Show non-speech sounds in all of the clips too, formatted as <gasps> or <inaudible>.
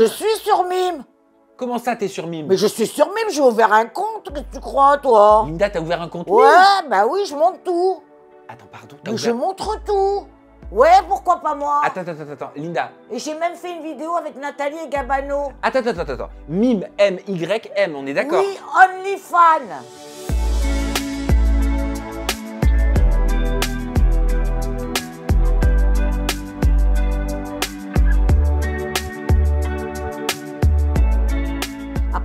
Je suis sur Mime Comment ça, t'es sur Mime Mais je suis sur Mime, j'ai ouvert un compte, que tu crois, toi Linda, t'as ouvert un compte Ouais, bah oui, je montre tout Attends, pardon, t'as ouvert... Je montre tout Ouais, pourquoi pas moi Attends, attends, attends, attends, Linda Et j'ai même fait une vidéo avec Nathalie et Gabano Attends, attends, attends, attends, Mime, M, Y, M, on est d'accord Only fan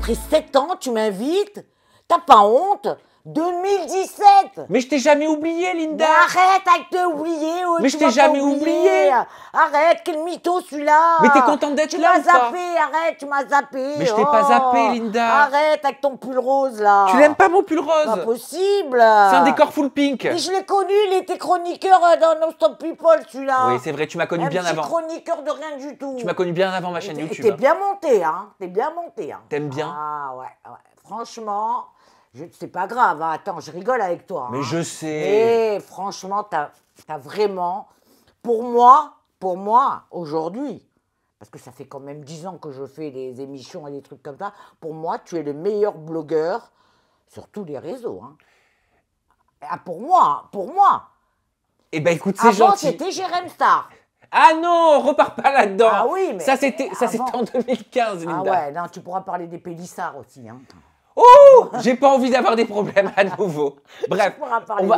après 7 ans, tu m'invites T'as pas honte 2017 Mais je t'ai jamais oublié, Linda Arrête avec de oublier oh, Mais je t'ai jamais oublié Arrête, quel mytho celui-là Mais t'es contente d'être là Tu m'as zappé, arrête, tu m'as zappé Mais je t'ai pas oh. zappé, Linda Arrête avec ton pull rose, là Tu n'aimes pas mon pull rose Pas possible C'est un décor full pink Mais je l'ai connu, il était chroniqueur euh, dans Non Stop People, celui-là Oui, c'est vrai, tu m'as connu bien avant chroniqueur de rien du tout Tu m'as connu bien avant ma chaîne YouTube T'es bien monté, hein T'es bien monté, hein T'aimes bien Ah, ouais. Franchement... C'est pas grave, hein. attends, je rigole avec toi. Mais hein. je sais. Et eh, franchement, t'as as vraiment. Pour moi, pour moi, aujourd'hui, parce que ça fait quand même dix ans que je fais des émissions et des trucs comme ça, pour moi, tu es le meilleur blogueur sur tous les réseaux. Hein. Ah, pour moi, pour moi. et eh ben écoute, c'est gentil. c'était Jérém Star. Ah non, repars pas là-dedans. Ah oui, mais ça c'était en 2015, ah Linda. Ah ouais, non, tu pourras parler des Pélissards aussi. Hein. Oh J'ai pas envie d'avoir des problèmes à nouveau. <laughs> Bref,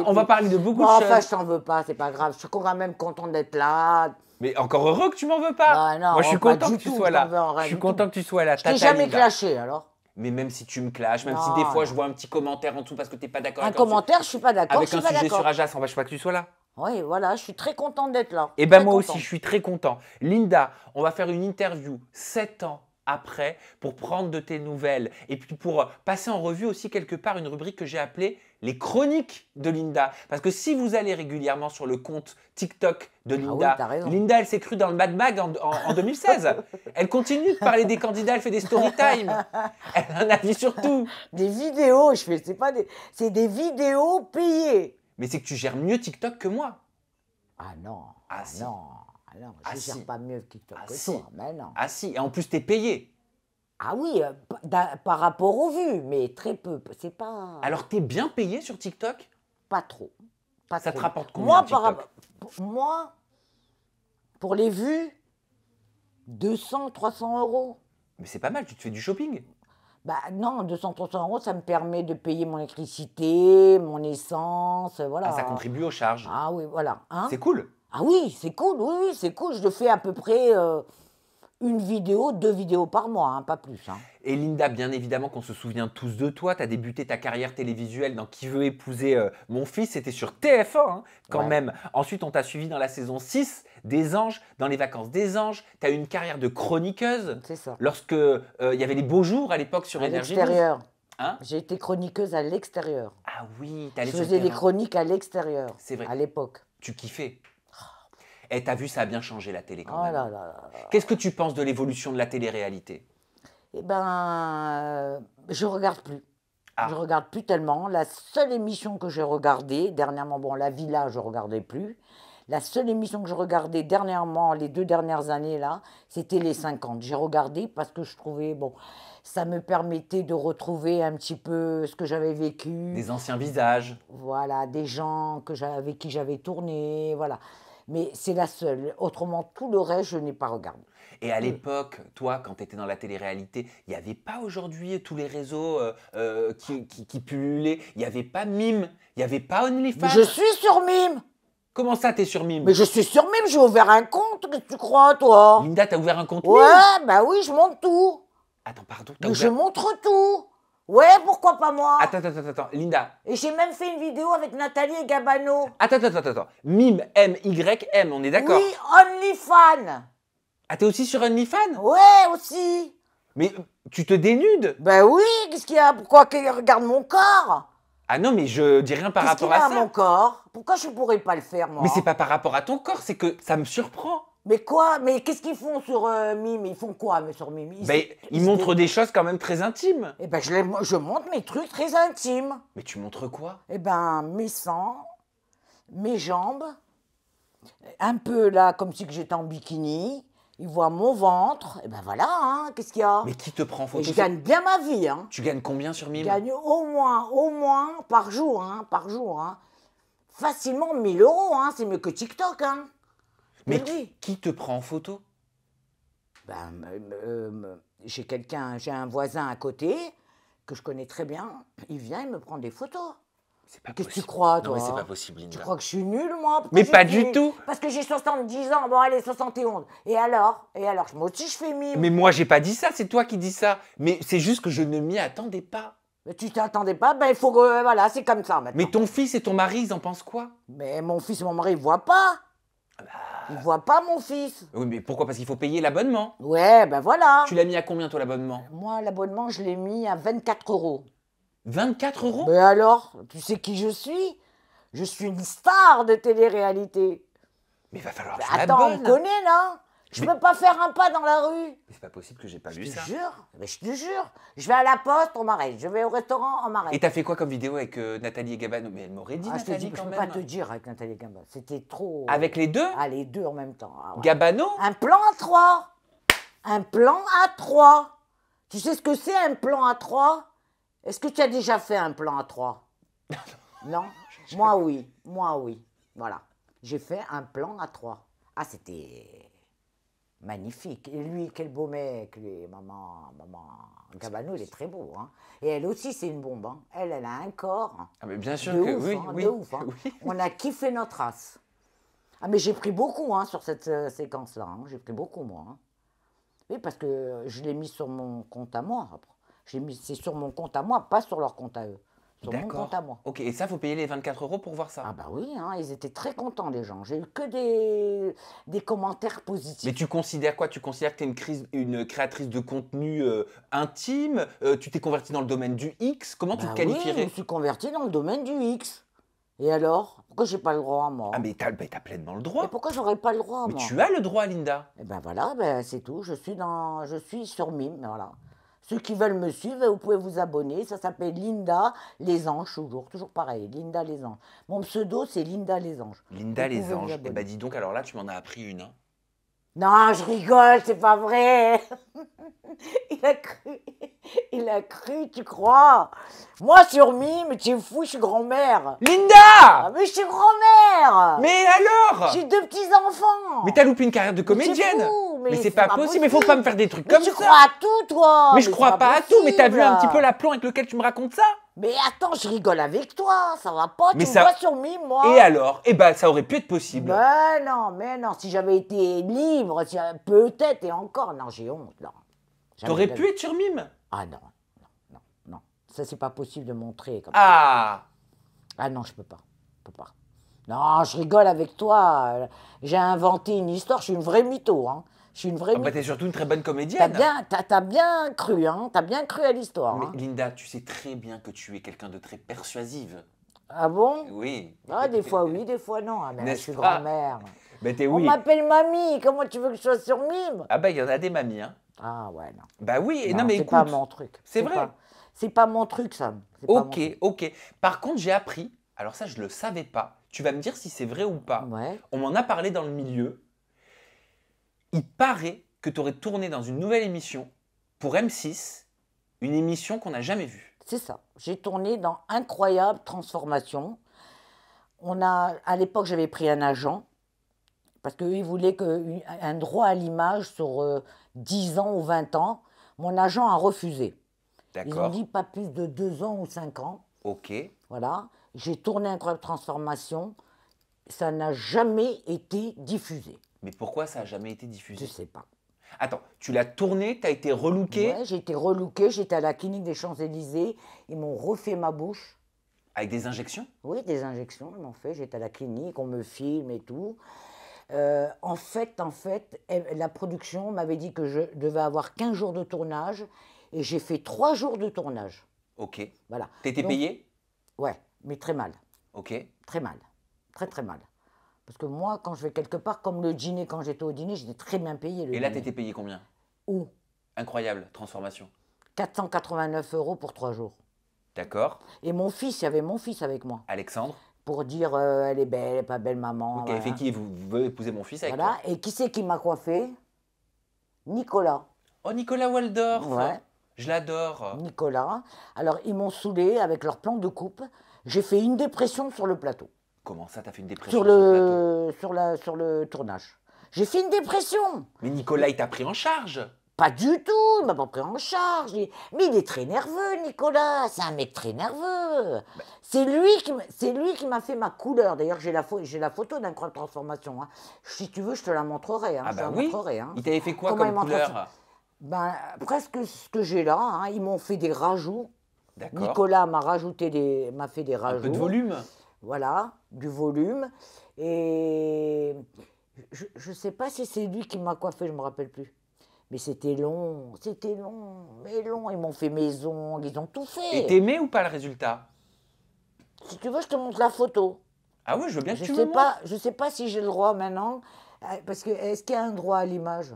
on va, parler de beaucoup de choses. Enfin, je t'en veux pas, c'est pas grave. Je suis quand même content d'être là. Mais encore heureux que tu m'en veux pas. Bah, moi, je suis content que tu sois là. Je suis content que tu sois là. Je t'ai jamais clashé alors. Mais même si tu me clashes, même si des fois je vois un petit commentaire en dessous parce que t'es pas d'accord. Un commentaire, je suis pas d'accord. Avec un sujet sur Ajax, on va pas que tu sois là. Oui, voilà, je suis très content d'être là. Et eh ben moi aussi, je suis très content. Linda, on va faire une interview 7 ans après pour prendre de tes nouvelles et puis pour euh, passer en revue aussi quelque part une rubrique que j'ai appelée les chroniques de Linda. Parce que si vous allez régulièrement sur le compte TikTok de ah Linda, Linda, elle s'est crue dans le Mad Mag en, 2016. <laughs> elle continue de parler des candidats, elle fait des story time. Elle a vu sur tout. Des vidéos, je fais, c'est pas des. C'est des vidéos payées. Mais c'est que tu gères mieux TikTok que moi. Ah non. Ah, ah non. Ah, je ne ah pas mieux que ah hein, Ah si, et en plus, tu es payé. Ah oui, euh, par rapport aux vues, mais très peu. C'est pas. Alors, t'es bien payé sur TikTok Pas trop. Pas Ça te rapporte combien Moi, TikTok Moi, pour les vues, 200, 300 euros. Mais c'est pas mal, tu te fais du shopping. Bah non, 200, 300 euros, ça me permet de payer mon électricité, mon essence, voilà. Ah, ça contribue aux charges. Ah oui, voilà. Hein. c'est cool. Ah oui, c'est cool, oui, c'est cool. Je fais à peu près euh, une vidéo, deux vidéos par mois, hein, pas plus. Hein. Et Linda, bien évidemment qu'on se souvient tous de toi. Tu as débuté ta carrière télévisuelle dans Qui veut épouser euh, mon fils C'était sur TF1 hein, quand même. Ensuite, on t'a suivi dans la saison 6 des Anges, dans les vacances des Anges. Tu as eu une carrière de chroniqueuse. C'est ça. Lorsque euh, il y avait les beaux jours à l'époque sur à l'extérieur. J'ai été chroniqueuse à l'extérieur. Ah oui, Tu as faisais des chroniques à l'extérieur. C'est vrai. À l'époque. Tu kiffais. Et eh, t'as vu, ça a bien changé la télé oh Qu'est-ce que tu penses de l'évolution de la télé-réalité Eh ben, euh, je regarde plus. Ah. Je regarde plus tellement. La seule émission que j'ai regardée, dernièrement, bon, La Villa, je regardais plus. La seule émission que je regardais dernièrement, les deux dernières années là, c'était les 50. J'ai regardé parce que je trouvais, bon, ça me permettait de retrouver un petit peu ce que j'avais vécu. Des anciens visages. Voilà, des gens avec qui j'avais tourné, voilà. Mais c'est la seule. Autrement, tout le reste, je n'ai pas regardé. Et à mm. l'époque, toi, quand tu étais dans la télé-réalité, il n'y avait pas aujourd'hui euh, tous les réseaux euh, euh, qui, qui, pullulaient. Il n'y avait pas Mime. Il n'y avait pas OnlyFans. je suis sur Mime. Comment ça, t'es sur Mime Mais je suis sur Mime, j'ai ouvert un compte. que tu crois, toi Linda, t'as ouvert un compte Ouais, bah oui, je montre tout. Attends, pardon, Je montre tout. Ouais, pourquoi pas moi Attends, attends, attends, attends, Linda. Et j'ai même fait une vidéo avec Nathalie et Gabano. Attends, attends, attends, attends. Mime, M, Y, M, on est d'accord Oui, OnlyFans. Ah, t'es aussi sur OnlyFans Ouais, aussi. Mais tu te dénudes Ben oui, qu'est-ce qu'il y a Pourquoi qu'elle regarde mon corps ah non, mais je dis rien par rapport à ça. Qu'est-ce mon corps Pourquoi je pourrais pas le faire, moi Mais c'est pas par rapport à ton corps, c'est que ça me surprend. Mais quoi Mais qu'est-ce qu'ils font sur euh, Mimi Ils font quoi mais sur Mime ils, ben, ils, montrent des choses quand même très intimes. Eh ben, je, je montre mes trucs très intimes. Mais tu montres quoi Eh ben, mes seins, mes jambes, un peu là, comme si que j'étais en bikini. Ils voient mon ventre. Et eh ben voilà, hein, qu'est-ce qu'il y a Mais qui te prend photo Je gagne bien ma vie. Hein. Tu gagnes combien sur Mime Je gagne au moins, au moins, par jour, hein, par jour. Facilement 1000 euros, c'est mieux que TikTok. Mais, qui, te prend en photo ben, j'ai quelqu'un, j'ai un voisin à côté que je connais très bien. Il vient, il me prend des photos. C'est Qu'est-ce que tu crois, toi Non, mais c'est pas possible, Linda. Tu crois que je suis nulle, moi Mais pas du tout Parce que j'ai 70 ans, bon, allez, 71. Et alors Et alors Moi aussi, je fais mime. Mais moi, j'ai pas dit ça, c'est toi qui dis ça. Mais c'est juste que je ne m'y attendais pas. Mais tu t'attendais pas Ben, il faut que. Euh, voilà, c'est comme ça maintenant. Mais ton fils et ton mari, ils en pensent quoi Mais mon fils et mon mari, ils voient pas. Ah. Il voit pas mon fils. Oui, mais pourquoi Parce qu'il faut payer l'abonnement. Ouais, ben voilà. Tu l'as mis à combien, toi, l'abonnement Moi, l'abonnement, je l'ai mis à 24 euros. 24 euros Mais ben alors, tu sais qui je suis Je suis une star de télé-réalité. Mais va falloir que tu ben Attends, on connaît, là je ne peux pas faire un pas dans la rue. C'est pas possible que j'ai pas vu ça. Je te jure, mais je te jure. Je vais à la poste, on m'arrête. Je vais au restaurant, on m'arrête. Et t'as fait quoi comme vidéo avec euh, Nathalie et Mais elle m'aurait dit ah, je te peux pas te dire avec Nathalie et C'était trop. Avec les deux Ah, les deux en même temps. Ah, Gabano Un plan à trois. Un plan à trois. Tu sais ce que c'est un plan à trois Est-ce que tu as déjà fait un plan à trois <laughs> Non Moi oui. Moi oui. Voilà. J'ai fait un plan à trois. Ah, c'était. Magnifique. Et lui, quel beau mec, lui, maman, maman. il est très beau. Hein. Et elle aussi, c'est une bombe. Hein. Elle, elle a un corps. Hein. Ah, mais bien sûr oui, On a kiffé notre as. Ah, mais j'ai pris beaucoup sur cette euh, séquence-là. J'ai pris beaucoup, moi. Oui, parce que je l'ai mis sur mon compte à moi. C'est sur mon compte à moi, pas sur leur compte à eux. D'accord, à moi. Ok, et ça, faut payer les 24 euros pour voir ça. Ah bah oui, hein, ils étaient très contents les gens. J'ai eu que des, des commentaires positifs. Mais tu considères quoi Tu considères que tu es une, crise, une créatrice de contenu euh, intime euh, Tu t'es convertie dans le domaine du X Comment tu te bah qualifierais oui, Je me suis convertie dans le domaine du X. Et alors Pourquoi j'ai pas le droit, à moi Ah, mais bah, t'as pleinement le droit. pourquoi j'aurais pas le droit, mais moi tu as le droit, Linda. Et eh ben voilà, ben, c'est tout. Je suis, dans, je suis sur mime, voilà. Ceux qui veulent me suivre, ben, vous pouvez vous abonner. Ça s'appelle Linda Les Anges, toujours, toujours pareil, Linda Les Anges. Mon pseudo, c'est Linda Les Anges. Linda Les Anges. Eh ben, dis donc, alors là, tu m'en as appris une. Hein. Non, je rigole, c'est pas vrai. <laughs> Il a cru. <laughs> Il a cru, tu crois Moi sur mime, es fou, je suis grand-mère. Linda ah, Mais je suis grand-mère Mais alors J'ai deux petits-enfants Mais t'as loupé une carrière de comédienne Mais, c'est pas, possible, mais faut pas me faire des trucs comme ça Tu crois à tout, toi Mais, je crois pas, à tout, mais t'as vu un petit peu l'aplomb avec lequel tu me racontes ça mais attends, je rigole avec toi, ça va pas, tu ça... sur mime, moi. Et alors Eh ben, ça aurait pu être possible. Mais ben non, mais non, si j'avais été libre, si... Euh, peut-être, et encore, non, j'ai honte, Tu T'aurais pu être sur mime ah non, non, non, non. Ça, c'est pas possible de montrer comme ça. Ah. ah non, je peux pas. Je peux pas. Non, je rigole avec toi. J'ai inventé une histoire. Je suis une vraie mytho. Hein. Je suis une vraie. Ah bah t'es surtout une très bonne comédienne. T'as bien, as, bien cru, hein. T'as bien cru à l'histoire. Mais hein. Linda, tu sais très bien que tu es quelqu'un de très persuasive. Ah bon Oui. Ah, des fois oui, des fois non. Hein. mais je suis grand-mère. Mais t'es oui. On m'appelle mamie. Comment tu veux que je sois sur mime Ah bah il y en a des mamies, hein. Ah ouais, non. Bah oui, non, mais écoute. C'est pas mon truc. C'est vrai. C'est pas mon truc, ça. Ok, ok. Par contre, j'ai appris, alors ça, je le savais pas. Tu vas me dire si c'est vrai ou pas. Ouais. On m'en a parlé dans le milieu. Il paraît que tu aurais tourné dans une nouvelle émission pour M6, une émission qu'on n'a jamais vue. C'est ça. J'ai tourné dans Incroyable Transformation. On a, à l'époque, j'avais pris un agent parce qu'il voulait que, un droit à l'image sur euh, 10 ans ou 20 ans, mon agent a refusé. Ils ont dit pas plus de 2 ans ou 5 ans. Ok. Voilà. J'ai tourné un de Transformation. Ça n'a jamais été diffusé. Mais pourquoi ça n'a jamais été diffusé Je sais pas. Attends, tu l'as tourné, tu as été relooké j'ai été relooké, j'étais à la clinique des Champs-Élysées, ils m'ont refait ma bouche. Avec des injections Oui, des injections, ils m'ont fait, j'étais à la clinique, on me filme et tout. Euh, en fait, en fait, la production m'avait dit que je devais avoir 15 jours de tournage et j'ai fait 3 jours de tournage. Ok. Voilà. T'étais payé Ouais, mais très mal. Ok. Très mal. Très très mal. Parce que moi, quand je vais quelque part, comme le dîner, quand j'étais au dîner, j'étais très bien payé. et là, t'étais payé combien Où Incroyable, transformation. 489 euros pour 3 jours. D'accord. Et mon fils, il y avait mon fils avec moi. Alexandre pour dire euh, elle est belle, pas belle maman. Ok, voilà. fait qui vous, veut épouser mon fils avec Voilà, et qui c'est qui m'a coiffé Nicolas. Oh, Nicolas Waldorf Ouais. Je l'adore. Nicolas. Alors, ils m'ont saoulé avec leur plan de coupe. J'ai fait une dépression sur le plateau. Comment ça, t'as fait une dépression sur, le, sur, la, sur le tournage. J'ai fait une dépression Mais Nicolas, il t'a pris en charge pas du tout, il m'a pas pris en charge. Mais il est très nerveux, Nicolas. C'est un mec très nerveux. C'est lui qui, m'a fait ma couleur. D'ailleurs, j'ai la, photo la photo de transformation. Hein. Si tu veux, je te la montrerai. Hein. Ah je bah montrerai, hein. Il t'avait fait quoi comme couleur ben, presque ce que j'ai là. Hein, ils m'ont fait des rajouts. Nicolas m'a rajouté des, m'a fait des rajouts. Un peu de volume. Voilà, du volume. Et je ne sais pas si c'est lui qui m'a coiffé, je me rappelle plus. Mais c'était long, c'était long, mais long. Ils m'ont fait maison, ils ont tout fait. Et t'aimais ou pas le résultat Si tu veux, je te montre la photo. Ah oui, je veux bien que je tu sais pas, Je sais pas si j'ai le droit maintenant, euh, parce que est-ce qu'il y a un droit à l'image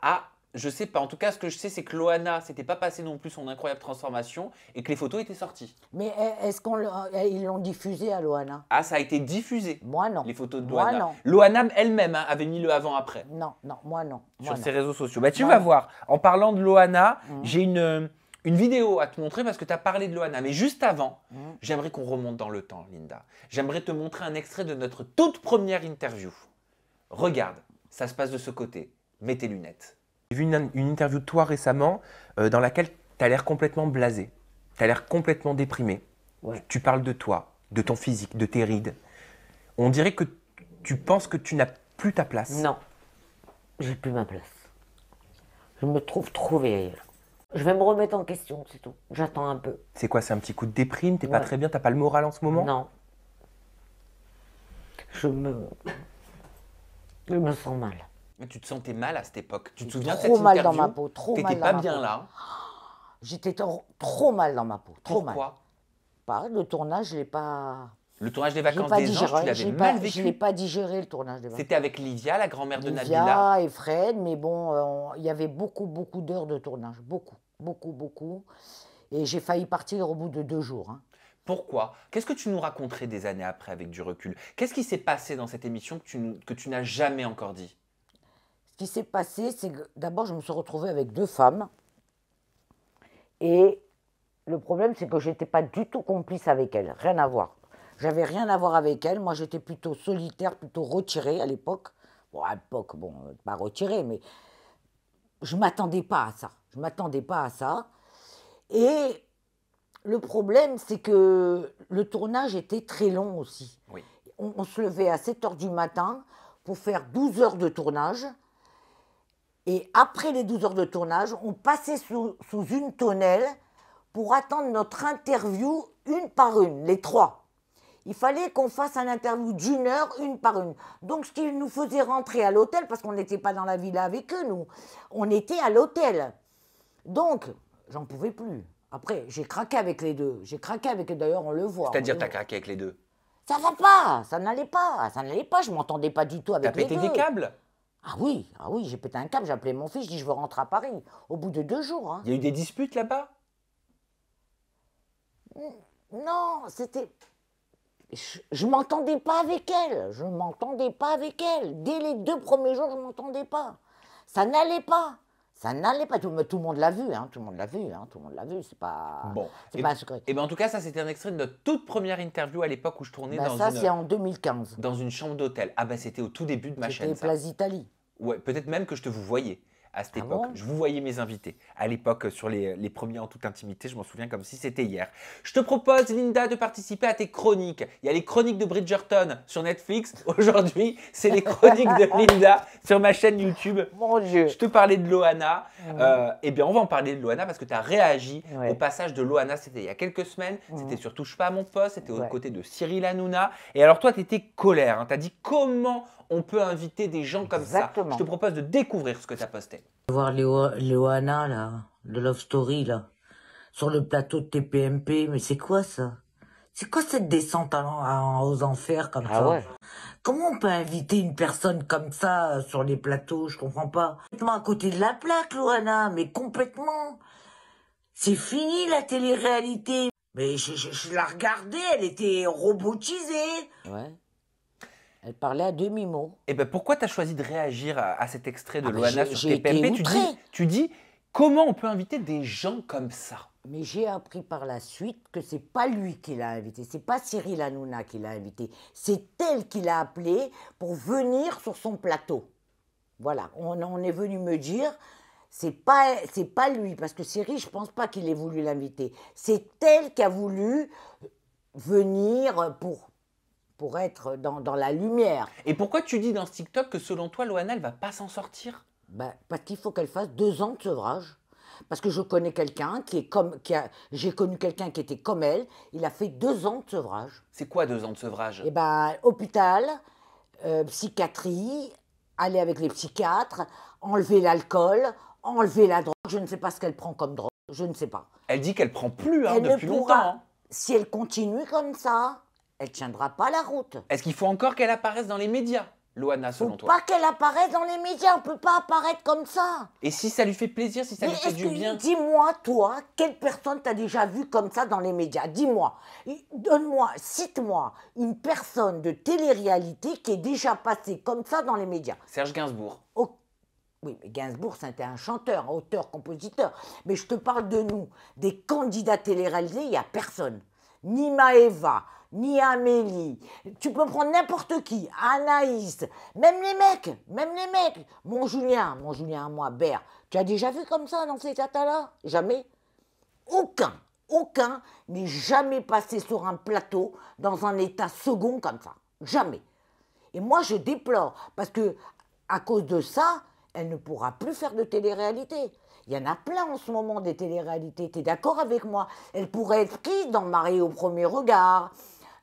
Ah, je sais pas. En tout cas, ce que je sais, c'est que Loana s'était pas passé non plus son incroyable transformation et que les photos étaient sorties. Mais e, est-ce qu'ils euh, l'ont diffusé à Loana Ah, ça a été diffusé. Moi non. Les photos de Loana. Moi, non. Loana elle-même hein, avait mis le avant après. Non, non, moi non. Sur ses réseaux sociaux. Bah tu vas voir. En parlant de Loana, mm. j'ai une euh, une vidéo à te montrer parce que tu as parlé de Loana. Mais juste avant, mm. j'aimerais qu'on remonte dans le temps, Linda. J'aimerais te montrer un extrait de notre toute première interview. Regarde, ça se passe de ce côté. Mets tes lunettes. J'ai vu une, interview de toi récemment euh, dans laquelle tu as l'air complètement blasé, tu as l'air complètement déprimé. Tu parles de toi, de ton physique, de tes rides. On dirait que tu penses que tu n'as plus ta place. Non, j'ai plus ma place. Je me trouve trop vieille. Je vais me remettre en question, c'est tout. J'attends un peu. C'est quoi, c'est un petit coup de déprime T'es pas très bien T'as pas le moral en ce moment Non. Je me... Je me sens mal. Mais tu te sentais mal à cette époque. Tu te souviens de cette interview mal dans ma peau, trop T'étais pas bien là. <gasps> J'étais trop, mal dans ma peau, trop Pourquoi Pas bah, le tournage, je l'ai pas. Le tournage des vacances des digéré, tu l'avais mal vécu. Je l'ai pas digéré le tournage des vacances. C'était avec Livia, la grand-mère de Livia Nabila. et Fred, mais bon, euh, il y avait beaucoup, beaucoup d'heures de tournage, beaucoup, beaucoup, beaucoup, et j'ai failli partir au bout de deux jours. Hein. Pourquoi Qu'est-ce que tu nous raconterais des années après avec du recul Qu'est-ce qui s'est passé dans cette émission que tu, que tu n'as jamais encore dit qui s'est passé, c'est que d'abord, je me suis retrouvée avec deux femmes. Et le problème, c'est que je n'étais pas du tout complice avec elles. Rien à voir. J'avais rien à voir avec elles. Moi, j'étais plutôt solitaire, plutôt retirée à l'époque. Bon, à l'époque, bon, pas retirée, mais je m'attendais pas à ça. Je m'attendais pas à ça. Et le problème, c'est que le tournage était très long aussi. On, se levait à 7 heures du matin pour faire 12 heures de tournage. Et après les 12 heures de tournage, on passait sous, une tonnelle pour attendre notre interview une par une, les trois. Il fallait qu'on fasse un interview d'une heure, une par une. Donc, ce qui nous faisait rentrer à l'hôtel, parce qu'on n'était pas dans la villa avec eux, nous, on était à l'hôtel. Donc, j'en pouvais plus. Après, j'ai craqué avec les deux. J'ai craqué avec d'ailleurs, on le voit. C'est-à-dire, t'as craqué avec les deux Ça va pas, ça n'allait pas, ça n'allait pas, je m'entendais pas du tout avec les deux. T'as pété des câbles ah oui, ah oui, j'ai pété un câble, j'ai appelé mon fils, je dis je veux rentrer à Paris. Au bout de deux jours. Hein. Il y a eu des disputes là-bas Non, c'était. Je, je m'entendais pas avec elle. Je m'entendais pas avec elle. Dès les deux premiers jours, je m'entendais pas. Ça n'allait pas. Ça n'allait pas. Tout, tout, le monde l'a vu, hein, tout le monde l'a vu, hein, tout le monde l'a vu. C'est pas. Bon. C'est eh pas ben, secret. Et eh ben en tout cas, ça c'était un extrait de notre toute première interview à l'époque où je tournais ben, dans ça, une. Ça c'est en 2015. Dans une chambre d'hôtel. Ah ben c'était au tout début de ma chaîne. C'était Place Italie. Ouais, peut-être même que je te vous voyais à cette ah époque. je vous voyais mes invités à l'époque sur les, premiers en toute intimité. Je m'en souviens comme si c'était hier. Je te propose, Linda, de participer à tes chroniques. Il y a les chroniques de Bridgerton sur Netflix. <laughs> Aujourd'hui, c'est les chroniques de Linda sur ma chaîne YouTube. Mon Dieu. Je te parlais de Loana. Euh, eh bien, on va en parler de Loana parce que tu as réagi au passage de Loana. C'était il y a quelques semaines. C'était sur Touche pas à mon poste. C'était au aux côtés de Cyril Hanouna. Et alors, toi, tu étais colère. Hein. Tu as dit comment on peut inviter des gens comme ça. Je te propose de découvrir ce que tu as posté. Voir Léoana, là, de Love Story, là, sur le plateau de TPMP, mais c'est quoi ça c'est quoi cette descente aux enfers comme ah ça Comment on peut inviter une personne comme ça euh, sur les plateaux Je comprends pas. Complètement à côté de la plaque, Loana, mais complètement. C'est fini la télé-réalité. Mais je, je, je, la regardais, elle était robotisée. Ouais. Elle parlait à demi-mot. Et eh ben pourquoi tu as choisi de réagir à, cet extrait de ah ben, Loana sur TPMP tu dis, tu dis, comment on peut inviter des gens comme ça Mais j'ai appris par la suite que c'est pas lui qui l'a invité, c'est pas Cyril Hanouna qui l'a invité, c'est elle qui l'a appelé pour venir sur son plateau. Voilà, on, on est venu me dire, c'est pas c'est pas lui parce que Cyril, je pense pas qu'il ait voulu l'inviter. C'est elle qui a voulu venir pour pour être dans, la lumière. Et pourquoi tu dis dans ce TikTok que selon toi, Loana, elle va pas s'en sortir bah, Parce qu'il faut qu'elle fasse deux ans de sevrage. Parce que je connais quelqu'un qui est comme. Qui a, j'ai connu quelqu'un qui était comme elle. Il a fait deux ans de sevrage. C'est quoi deux ans de sevrage Eh ben hôpital, euh, psychiatrie, aller avec les psychiatres, enlever l'alcool, enlever la drogue. Je ne sais pas ce qu'elle prend comme drogue. Je ne sais pas. Elle dit qu'elle prend plus hein, elle depuis longtemps. Hein. Si elle continue comme ça, elle tiendra pas la route. Est-ce qu'il faut encore qu'elle apparaisse dans les médias, Loana, selon Faut toi Pas qu'elle apparaisse dans les médias, on peut pas apparaître comme ça. Et si ça lui fait plaisir, si ça lui fait du bien Dis-moi, toi, quelle personne t'as déjà vue comme ça dans les médias Dis-moi, donne-moi, cite-moi une personne de télé-réalité qui est déjà passée comme ça dans les médias. Serge Gainsbourg. Oh, oui, mais Gainsbourg, c'était un chanteur, auteur, compositeur. Mais je te parle de nous, des candidats télé-réalisés, il n'y a personne. Ni Maëva ni Amélie. Tu peux prendre n'importe qui, Anaïs, même les mecs, même les mecs. Mon Julien, mon Julien, moi, Bert, tu as déjà vu comme ça dans ces tatas-là Jamais Aucun, aucun n'est jamais passé sur un plateau dans un état second comme ça. Jamais. Et moi, je déplore, parce que à cause de ça, elle ne pourra plus faire de télé-réalité. Il y en a plein en ce moment des téléréalités, tu es d'accord avec moi Elle pourrait être qui dans Marie au premier regard,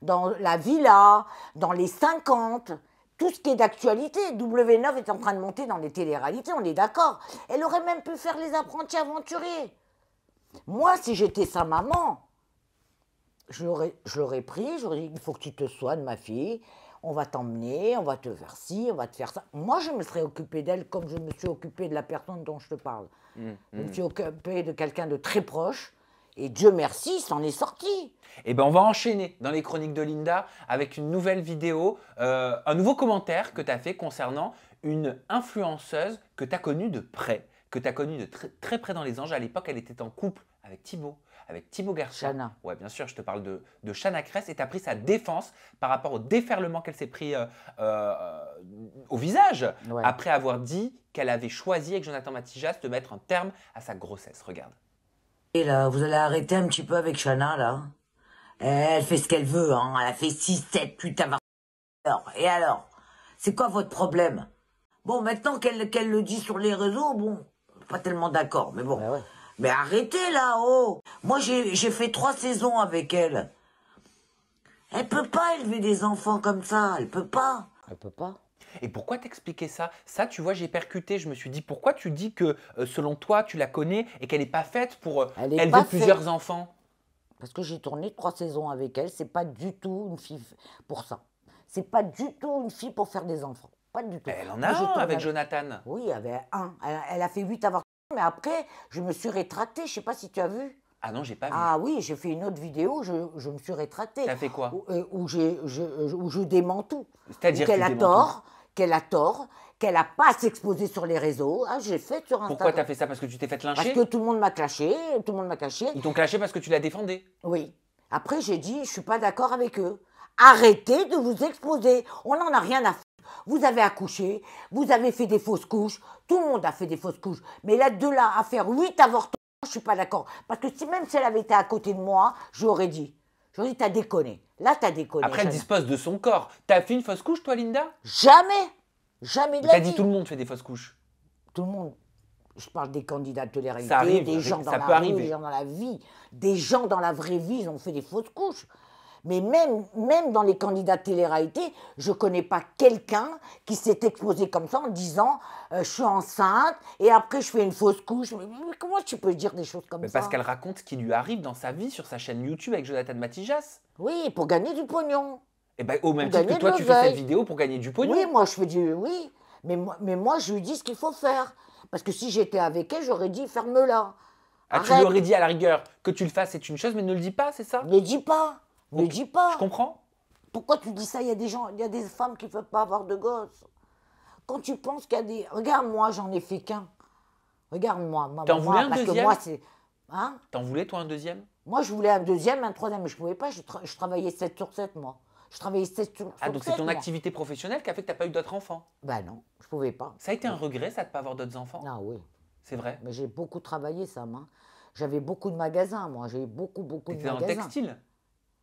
dans la villa, dans les 50, tout ce qui est d'actualité. W9 est en train de monter dans les télé-réalités, on est d'accord. Elle aurait même pu faire les apprentis aventuriers. Moi, si j'étais sa maman, je l'aurais pris, j'aurais dit, il faut que tu te soignes, ma fille, on va t'emmener, on va te faire ci, on va te faire ça. Moi, je me serais occupée d'elle comme je me suis occupée de la personne dont je te parle. Mmh, je me mmh. suis occupée de quelqu'un de très proche, et Dieu merci, s'en est sorti. Eh ben on va enchaîner dans les chroniques de Linda avec une nouvelle vidéo, euh, un nouveau commentaire que tu as fait concernant une influenceuse que tu as connue de près, que tu as connue de très, près dans les anges. À l'époque, elle était en couple avec Thibaut, avec Thibaut Garcia. Chana. Ouais, bien sûr, je te parle de, de Chana Kress et tu as pris sa défense par rapport au déferlement qu'elle s'est pris euh, euh, au visage après avoir dit qu'elle avait choisi avec Jonathan Matijas de mettre un terme à sa grossesse. Regarde. Et là, vous allez arrêter un petit peu avec Chana, là. Elle fait ce qu'elle veut, hein. Elle a fait 6, 7, putain, Et alors C'est quoi votre problème Bon, maintenant qu'elle le dit sur les réseaux, bon, pas tellement d'accord, mais bon. Bah mais, arrêtez, là, oh Moi, j'ai fait trois saisons avec elle. Elle peut pas élever des enfants comme ça, elle peut pas. Elle peut pas et pourquoi t'expliquer ça Ça, tu vois, j'ai percuté. Je me suis dit, pourquoi tu dis que euh, selon toi, tu la connais et qu'elle n'est pas faite pour euh, elle élever plusieurs enfants Parce que j'ai tourné trois saisons avec elle. C'est pas du tout une fille pour ça. C'est pas du tout une fille pour faire des enfants. Pas du tout. Elle en a Moi, un avec Jonathan. Oui, avait un. Elle, a fait huit avant. Mais après, je me suis rétractée. Je sais pas si tu as vu. Ah non, j'ai pas vu. Ah oui, j'ai fait une autre vidéo, je, me suis rétractée. T'as fait quoi euh, où, j'ai je, où, dément tout. C'est-à-dire qu'elle a tort, qu'elle a tort, qu'elle n'a pas à s'exposer sur les réseaux. Ah, j'ai fait sur Instagram. Pourquoi t'as fait ça Parce que tu t'es fait lyncher Parce que tout le monde m'a clashé, tout le monde m'a clashé. Ils t'ont clashé parce que tu la défendais Oui. Après, j'ai dit, je suis pas d'accord avec eux. Arrêtez de vous exposer. On n'en a rien à faire. Vous avez accouché, vous avez fait des fausses couches, tout le monde a fait des fausses couches. Mais là, de là à faire huit avortements, je suis pas d'accord. Parce que si même si elle avait été à côté de moi, j'aurais dit. Je lui dis, t'as déconné. Là, t'as déconné. Après, elle dispose de son corps. T'as fait une fausse couche, toi, Linda Jamais Jamais de la T'as dit tout le monde fait des fausses couches. Tout le monde. Je parle des candidats de les des gens dans la rue, des gens dans la vie. Des gens dans la vraie vie, ils ont fait des fausses couches. Mais même, même dans les candidats de télé je ne connais pas quelqu'un qui s'est exposé comme ça en disant euh, je suis enceinte et après je fais une fausse couche. Mais, comment tu peux dire des choses comme mais ça Parce qu'elle raconte ce qui lui arrive dans sa vie sur sa chaîne YouTube avec Jonathan Matijas. Oui, pour gagner du pognon. Et eh ben, au même titre que toi, tu fais cette vidéo pour gagner du pognon. Oui, moi je fais Oui, mais, mais moi je lui dis ce qu'il faut faire. Parce que si j'étais avec elle, j'aurais dit ferme-la. Ah, tu lui aurais dit à la rigueur que tu le fasses, c'est une chose, mais ne le dis pas, c'est ça Ne le dis pas. Ne dis pas. Je comprends. Pourquoi tu dis ça Il y a des gens, il y a des femmes qui ne peuvent pas avoir de gosses. Quand tu penses qu'il y a des. Regarde, moi, j'en ai fait qu'un. Regarde-moi. T'en voulais un parce deuxième que moi, c'est. Hein T'en voulais, toi, un deuxième Moi, je voulais un deuxième, un troisième, mais je ne pouvais pas. Je, travaillais 7 sur 7, moi. Je travaillais 7 sur, sept, Ah, donc c'est ton activité professionnelle qui a fait que tu n'as pas eu d'autres enfants Ben non, je ne pouvais pas. Ça a été un regret, ça, de ne pas avoir d'autres enfants Ah oui. C'est vrai Mais j'ai beaucoup travaillé, ça, hein. J'avais beaucoup de magasins, moi. J'ai beaucoup, beaucoup de magasins. dans le textile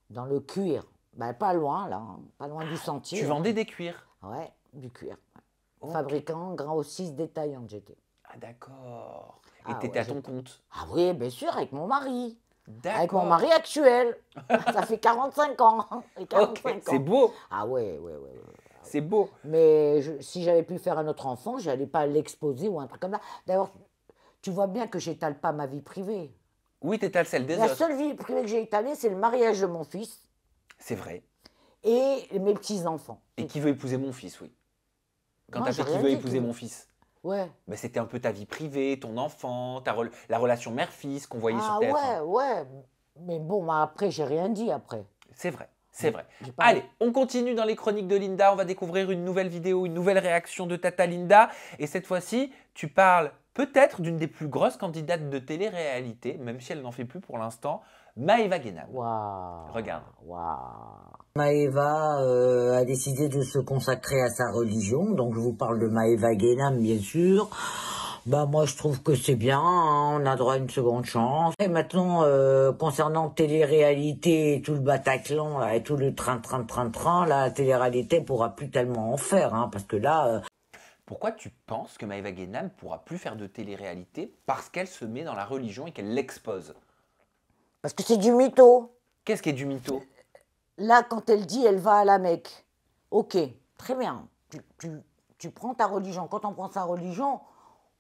dans le cuir. Ben, pas loin, là, hein. pas loin du ah, sentier. Tu vendais des cuirs Ouais, du cuir. Fabricant, grand aussi, détaillant j'étais. Ah d'accord. Et ah t'étais à ton compte Ah oui, bien sûr, avec mon mari. Avec mon mari actuel. <laughs> Ça fait 45 ans. C'est beau. Ah ouais, ouais, ouais. C'est beau. Mais si j'avais pu faire un autre enfant, je n'allais pas l'exposer ou un truc comme ça. D'ailleurs, tu vois bien que j'étale pas ma vie privée. Oui, t'étales celle des La seule vie privée que j'ai étalée, c'est le mariage de mon fils C'est vrai. et mes petits-enfants. Et qui veut épouser mon fils, oui. Quand t'as fait qui veut épouser mon fils, Ouais. mais c'était un peu ta vie privée, ton enfant, ta la relation mère-fils qu'on voyait sur ah terre. ouais, ouais. Mais bon, bah, après, j'ai rien dit après. C'est vrai, c'est vrai. Allez, on continue dans les chroniques de Linda. On va découvrir une nouvelle vidéo, une nouvelle réaction de Tata Linda. Et cette fois-ci, tu parles peut-être d'une des plus grosses candidates de télé-réalité, même si elle n'en fait plus pour l'instant, Maeva Guénaoui. Regarde. Wow. Maeva euh, a décidé de se consacrer à sa religion, donc je vous parle de Maeva Guénam bien sûr. Bah moi je trouve que c'est bien, hein, on a droit à une seconde chance. Et maintenant euh, concernant télé-réalité et tout le Bataclan et tout le train train train train, la télé-réalité pourra plus tellement en faire hein, parce que là euh, pourquoi tu penses que Maëva ne pourra plus faire de télé-réalité parce qu'elle se met dans la religion et qu'elle l'expose Parce que c'est du mytho. Qu'est-ce qui est du mytho Là, quand elle dit elle va à la Mecque, ok, très bien, tu, prends ta religion. Quand on prend sa religion,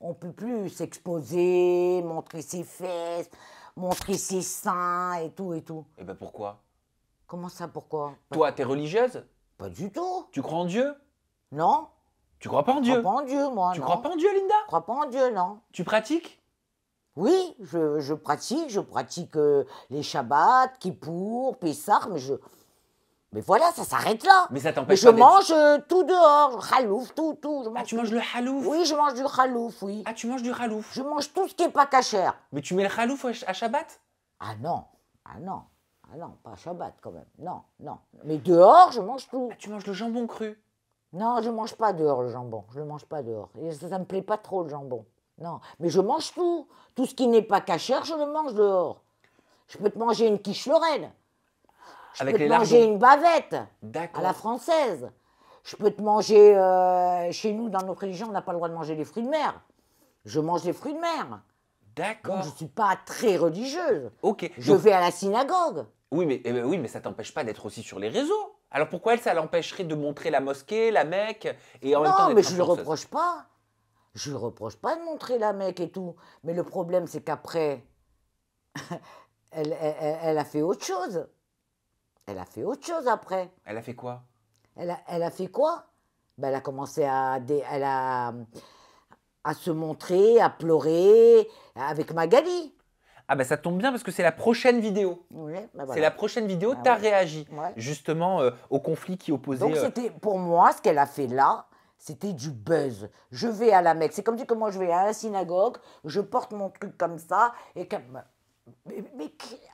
on peut plus s'exposer, montrer ses fesses, montrer ses seins et tout et tout. Et eh ben pourquoi Comment ça, pourquoi Toi, es religieuse Pas du tout. Tu crois en Dieu Non. Tu crois pas en Dieu Je crois pas en Dieu, moi. Tu crois pas en Dieu, Linda Je crois pas en Dieu, non. Tu pratiques Oui, je, pratique. Je pratique euh, les Shabbats, Kippour, Pessar, mais je. Mais voilà, ça s'arrête là. Mais ça t'empêche pas. Je mange euh, tout dehors, halouf, tout, tout. ah, tu manges le halouf Oui, je mange du halouf, oui. Ah, tu manges du halouf Je mange tout ce qui est pas cachère. Mais tu mets le halouf à Shabbat Ah non, ah non, ah non, pas Shabbat quand même. Non, non. Mais dehors, je mange tout. Ah, tu manges le jambon cru non, je mange pas dehors le jambon. Je ne le mange pas dehors. Et ça ne me plaît pas trop le jambon. Non, mais je mange tout. Tout ce qui n'est pas cachère, je le mange dehors. Je peux te manger une quiche lorraine. Je peux te manger une bavette à la française. Je peux te manger, euh, chez nous, dans notre religion, on n'a pas le droit de manger les fruits de mer. Je mange les fruits de mer. D'accord. Je ne suis pas très religieuse. Ok. Je vais à la synagogue. Oui, mais, eh ben oui, mais ça t'empêche pas d'être aussi sur les réseaux. Alors pourquoi elle, ça l'empêcherait de montrer la mosquée, la Mecque et en non, même temps mais je ne reproche pas. Je ne reproche pas de montrer la Mecque et tout. Mais le problème, c'est qu'après, <laughs> elle, a fait autre chose. Elle a fait autre chose après. Elle a fait quoi elle a, fait quoi ben, Elle a commencé à, a, à se montrer, à pleurer avec Magali. Ah ben ça tombe bien parce que c'est la prochaine vidéo. Bah c'est la prochaine vidéo, bah tu as réagi justement euh, au conflit qui opposait. Donc euh, c'était pour moi ce qu'elle a fait là. C'était du buzz. Je vais à la Mecque. C'est comme si que moi je vais à la synagogue, je porte mon truc comme ça et comme. Mais,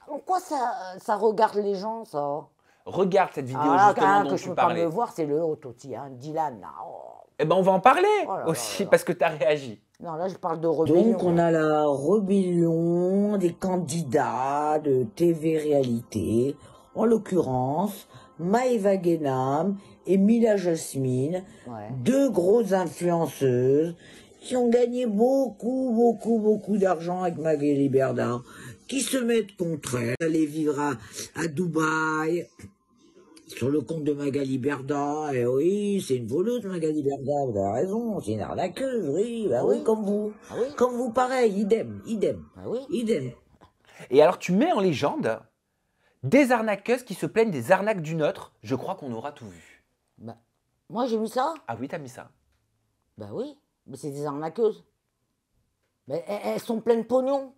en quoi ça, regarde les gens, ça Regarde cette vidéo ah, justement dont que je peux pas me voir, c'est le haut aussi, hein, Dylan. Oh. Eh ben on va en parler oh aussi parce que tu as réagi. Non, là, je parle de Donc, on a la rébellion des candidats de TV Réalité. En l'occurrence, Maëva Guénam et Mila Jasmine, deux grosses influenceuses qui ont gagné beaucoup, beaucoup, beaucoup d'argent avec Magali Berda, qui se mettent contre elle, d'aller vivre à Dubaï, sur le compte de Magali Berda, et eh oui, c'est une voleuse Magali Berda, vous avez raison, c'est une arnaqueuse, oui, bah ah oui, comme vous. Ah comme vous, pareil, idem, idem, ah oui. idem. Et alors tu mets en légende des arnaqueuses qui se plaignent des arnaques du nôtre, je crois qu'on aura tout vu. Bah, moi j'ai mis ça Ah oui, t'as mis ça. Bah oui, mais c'est des arnaqueuses. Mais elles, elles sont pleines de pognon.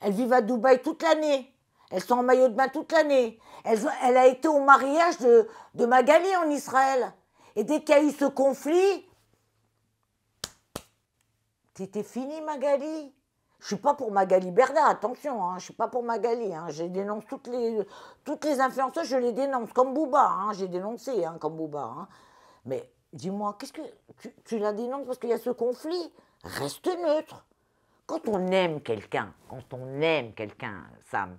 Elles vivent à Dubaï toute l'année. Elles sont en maillot de bain toute l'année. Elle, a été au mariage de, Magali en Israël. Et dès qu'il y a eu ce conflit, c'était fini Magali. Je suis pas pour Magali Berda, attention, je hein, je suis pas pour Magali. Hein. je dénonce toutes les, toutes les influenceuses, je les dénonce, comme Booba, hein. j'ai dénoncé comme Booba. Mais dis-moi, qu'est-ce que tu, tu la dénonces parce qu'il y a ce conflit Reste neutre. Quand on aime quelqu'un, quand on aime quelqu'un, Sam,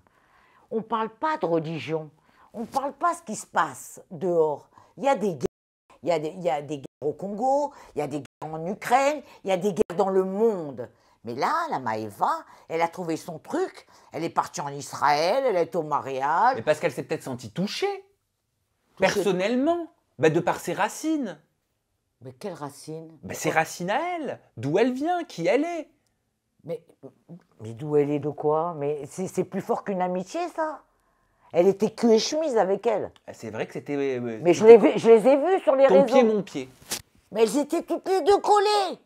on ne parle pas de religion, on ne parle pas ce qui se passe dehors. Il y a des guerres, il y a des, guerres au Congo, il y a des guerres en Ukraine, il y a des guerres dans le monde. Mais là, la Maëva, elle a trouvé son truc, elle est partie en Israël, elle est au mariage. Mais parce qu'elle s'est peut-être sentie touchée, personnellement, bah, de par ses racines. Mais quelles racines bah, Ses racines à elle, d'où elle vient, qui elle est. Mais, mais d'où elle est, de quoi Mais c'est plus fort qu'une amitié, ça Elle était cul et chemise avec elle. Ah, c'est vrai que c'était. mais je, les ai vus sur les réseaux. Ton pied, mon pied. Mais elles étaient toutes les deux collées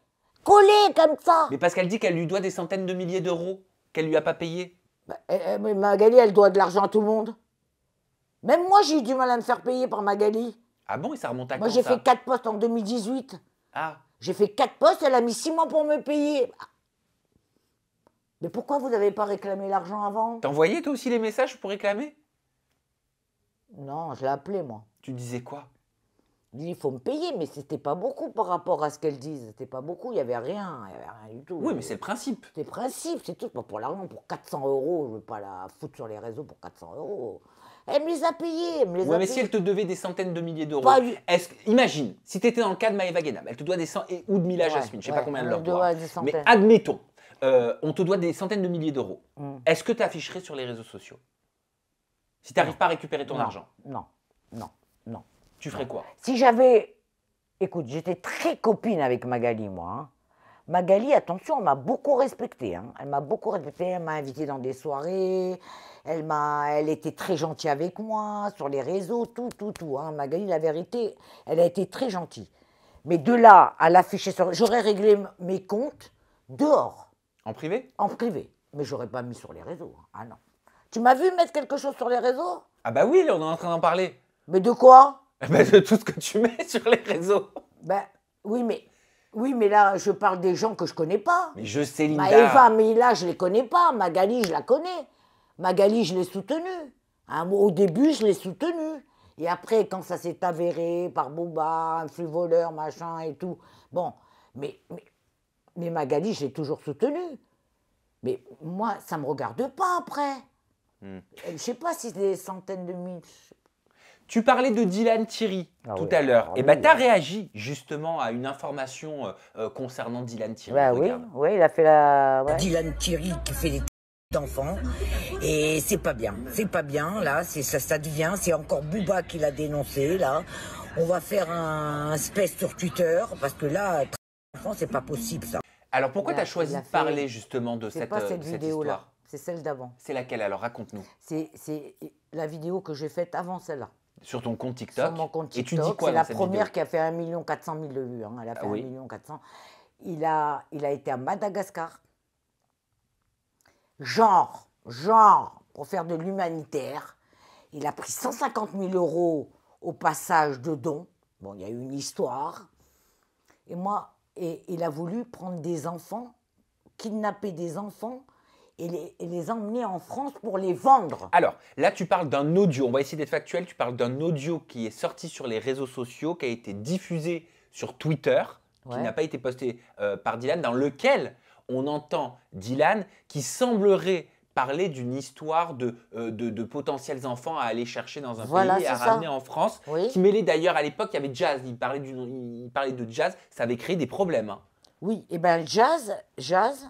Collées comme ça Mais parce qu'elle dit qu'elle lui doit des centaines de milliers d'euros, qu'elle lui a pas payé. Bah, eh, eh, mais Magali, elle doit de l'argent à tout le monde. Même moi, j'ai eu du mal à me faire payer par Magali. Ah bon, et ça remonte à moi, quand Moi, j'ai fait 4 postes en 2018. Ah. J'ai fait 4 postes, elle a mis 6 mois pour me payer. Mais pourquoi vous n'avez pas réclamé l'argent avant T'envoyais toi aussi les messages pour réclamer Non, je l'ai appelé moi. Tu disais quoi il faut me payer, mais c'était pas beaucoup par rapport à ce qu'elles disent. C'était pas beaucoup, il y avait rien, il y avait rien du tout. Oui, mais c'est le principe. C'est le principe, c'est tout. pour l'argent, pour 400 euros, je veux pas la foutre sur les réseaux pour 400 euros. Elle me les a payés, me les mais si elle te devait des centaines de milliers d'euros, imagine, si tu étais dans le cas de Maëva Guénam, elle te doit des cent et, ou de Mila ouais, Jasmine, je sais pas combien de leur doit. mais admettons, euh, on te doit des centaines de milliers d'euros. Hmm. Est-ce que tu afficherais sur les réseaux sociaux Si tu n'arrives pas à récupérer ton argent Non, non, non. Tu ferais quoi Si j'avais. Écoute, j'étais très copine avec Magali, moi. Hein. Magali, attention, elle m'a beaucoup respectée. Hein. Elle m'a beaucoup respectée, elle m'a invitée dans des soirées, elle, m'a, elle était très gentille avec moi, sur les réseaux, tout, tout, tout. Hein. Magali, la vérité, elle a été très gentille. Mais de là à l'afficher sur... J'aurais réglé mes comptes dehors. En privé En privé. Mais j'aurais pas mis sur les réseaux. Hein. Ah non. Tu m'as vu mettre quelque chose sur les réseaux Ah bah oui, on est en train d'en parler. Mais de quoi eh ben, De tout ce que tu mets <laughs> sur les réseaux. Ben, oui, mais oui, mais là, je parle des gens que je connais pas. Mais je sais, Linda. Eva, mais là, je les connais pas. Magali, je la connais. Magali, je l'ai soutenue. Hein, au début, je l'ai soutenue. Et après, quand ça s'est avéré par Bouba, un flux voleur, machin et tout, bon, mais, mais mais Magali, j'ai toujours soutenu. Mais moi, ça ne me regarde pas après. Hmm. Euh, je ne sais pas si c'est des centaines de mille. Tu parlais de Dylan Thierry ah tout à l'heure. Et bien, tu as réagi justement à une information euh, euh, concernant Dylan Thierry. Bah, oui, il a fait la. Dylan Thierry qui fait des enfants. Et c'est pas bien. C'est pas bien, là. C'est, ça, ça devient. C'est encore Bouba qui l'a dénoncé, là. On va faire un, space sur Twitter, parce que là, c'est pas possible, ça. Alors pourquoi tu as choisi de parler justement de cette, pas euh, cette, vidéo-là C'est celle d'avant. C'est laquelle alors Raconte-nous. C'est la vidéo que j'ai faite avant celle-là. Sur ton compte TikTok Sur mon compte TikTok. Et tu dis quoi C'est la première qui a fait 1 400 000 de vues. Hein. Elle a fait ah il a, il a été à Madagascar. Genre, genre, pour faire de l'humanitaire. Il a pris 150 000 euros au passage de dons. Bon, il y a eu une histoire. Et moi, et il a voulu prendre des enfants, kidnapper des enfants et les, emmener en France pour les vendre. Alors, là, tu parles d'un audio. On va essayer d'être factuel. Tu parles d'un audio qui est sorti sur les réseaux sociaux, qui a été diffusé sur Twitter, qui n'a pas été posté euh, par Dylan, dans lequel on entend Dylan qui semblerait parler d'une histoire euh, de, de, potentiels enfants à aller chercher dans un pays et à ramener en France, qui mêlait d'ailleurs à l'époque, il y avait jazz, il parlait, du, il parlait de jazz, ça avait créé des problèmes. Hein. Oui, et eh bien jazz, jazz,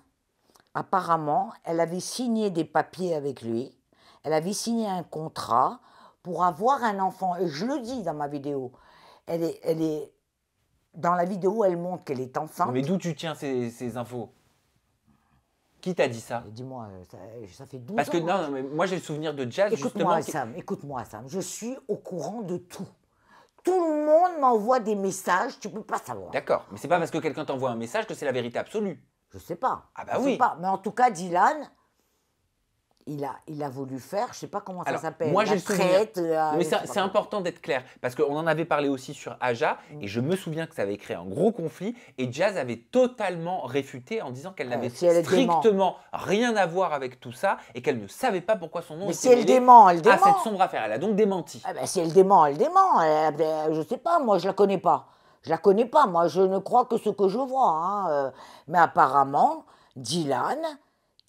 apparemment, elle avait signé des papiers avec lui, elle avait signé un contrat pour avoir un enfant, et je le dis dans ma vidéo, elle est, elle est dans la vidéo, elle montre qu'elle est enceinte. Mais d'où tu tiens ces infos qui t'a dit ça eh, Dis-moi, euh, eh, ça, fait 12 Parce ans. Parce que non, mais moi j'ai le souvenir de jazz. Écoute-moi, Sam, écoute-moi, Sam. Je suis au courant de tout tout le monde m'envoie des messages, tu peux pas savoir. D'accord, mais c'est pas parce que quelqu'un t'envoie un message que c'est la vérité absolue. Je sais pas. Ah bah je oui. Sais pas. Mais en tout cas, Dylan, il a, il a voulu faire, je ne sais pas comment ça s'appelle. Moi, j'ai euh, Mais c'est important d'être clair, parce qu'on en avait parlé aussi sur Aja, mm. et je me souviens que ça avait créé un gros conflit, et Jazz avait totalement réfuté en disant qu'elle euh, n'avait strictement rien à voir avec tout ça, et qu'elle ne savait pas pourquoi son nom. Mais était si elle dément, elle dément. À cette sombre affaire, elle a donc démenti. Ah ben, si elle dément, elle dément. Euh, ben, je sais pas, moi, je ne la connais pas. Je ne la connais pas, moi, je ne crois que ce que je vois. Hein. Mais apparemment, Dylan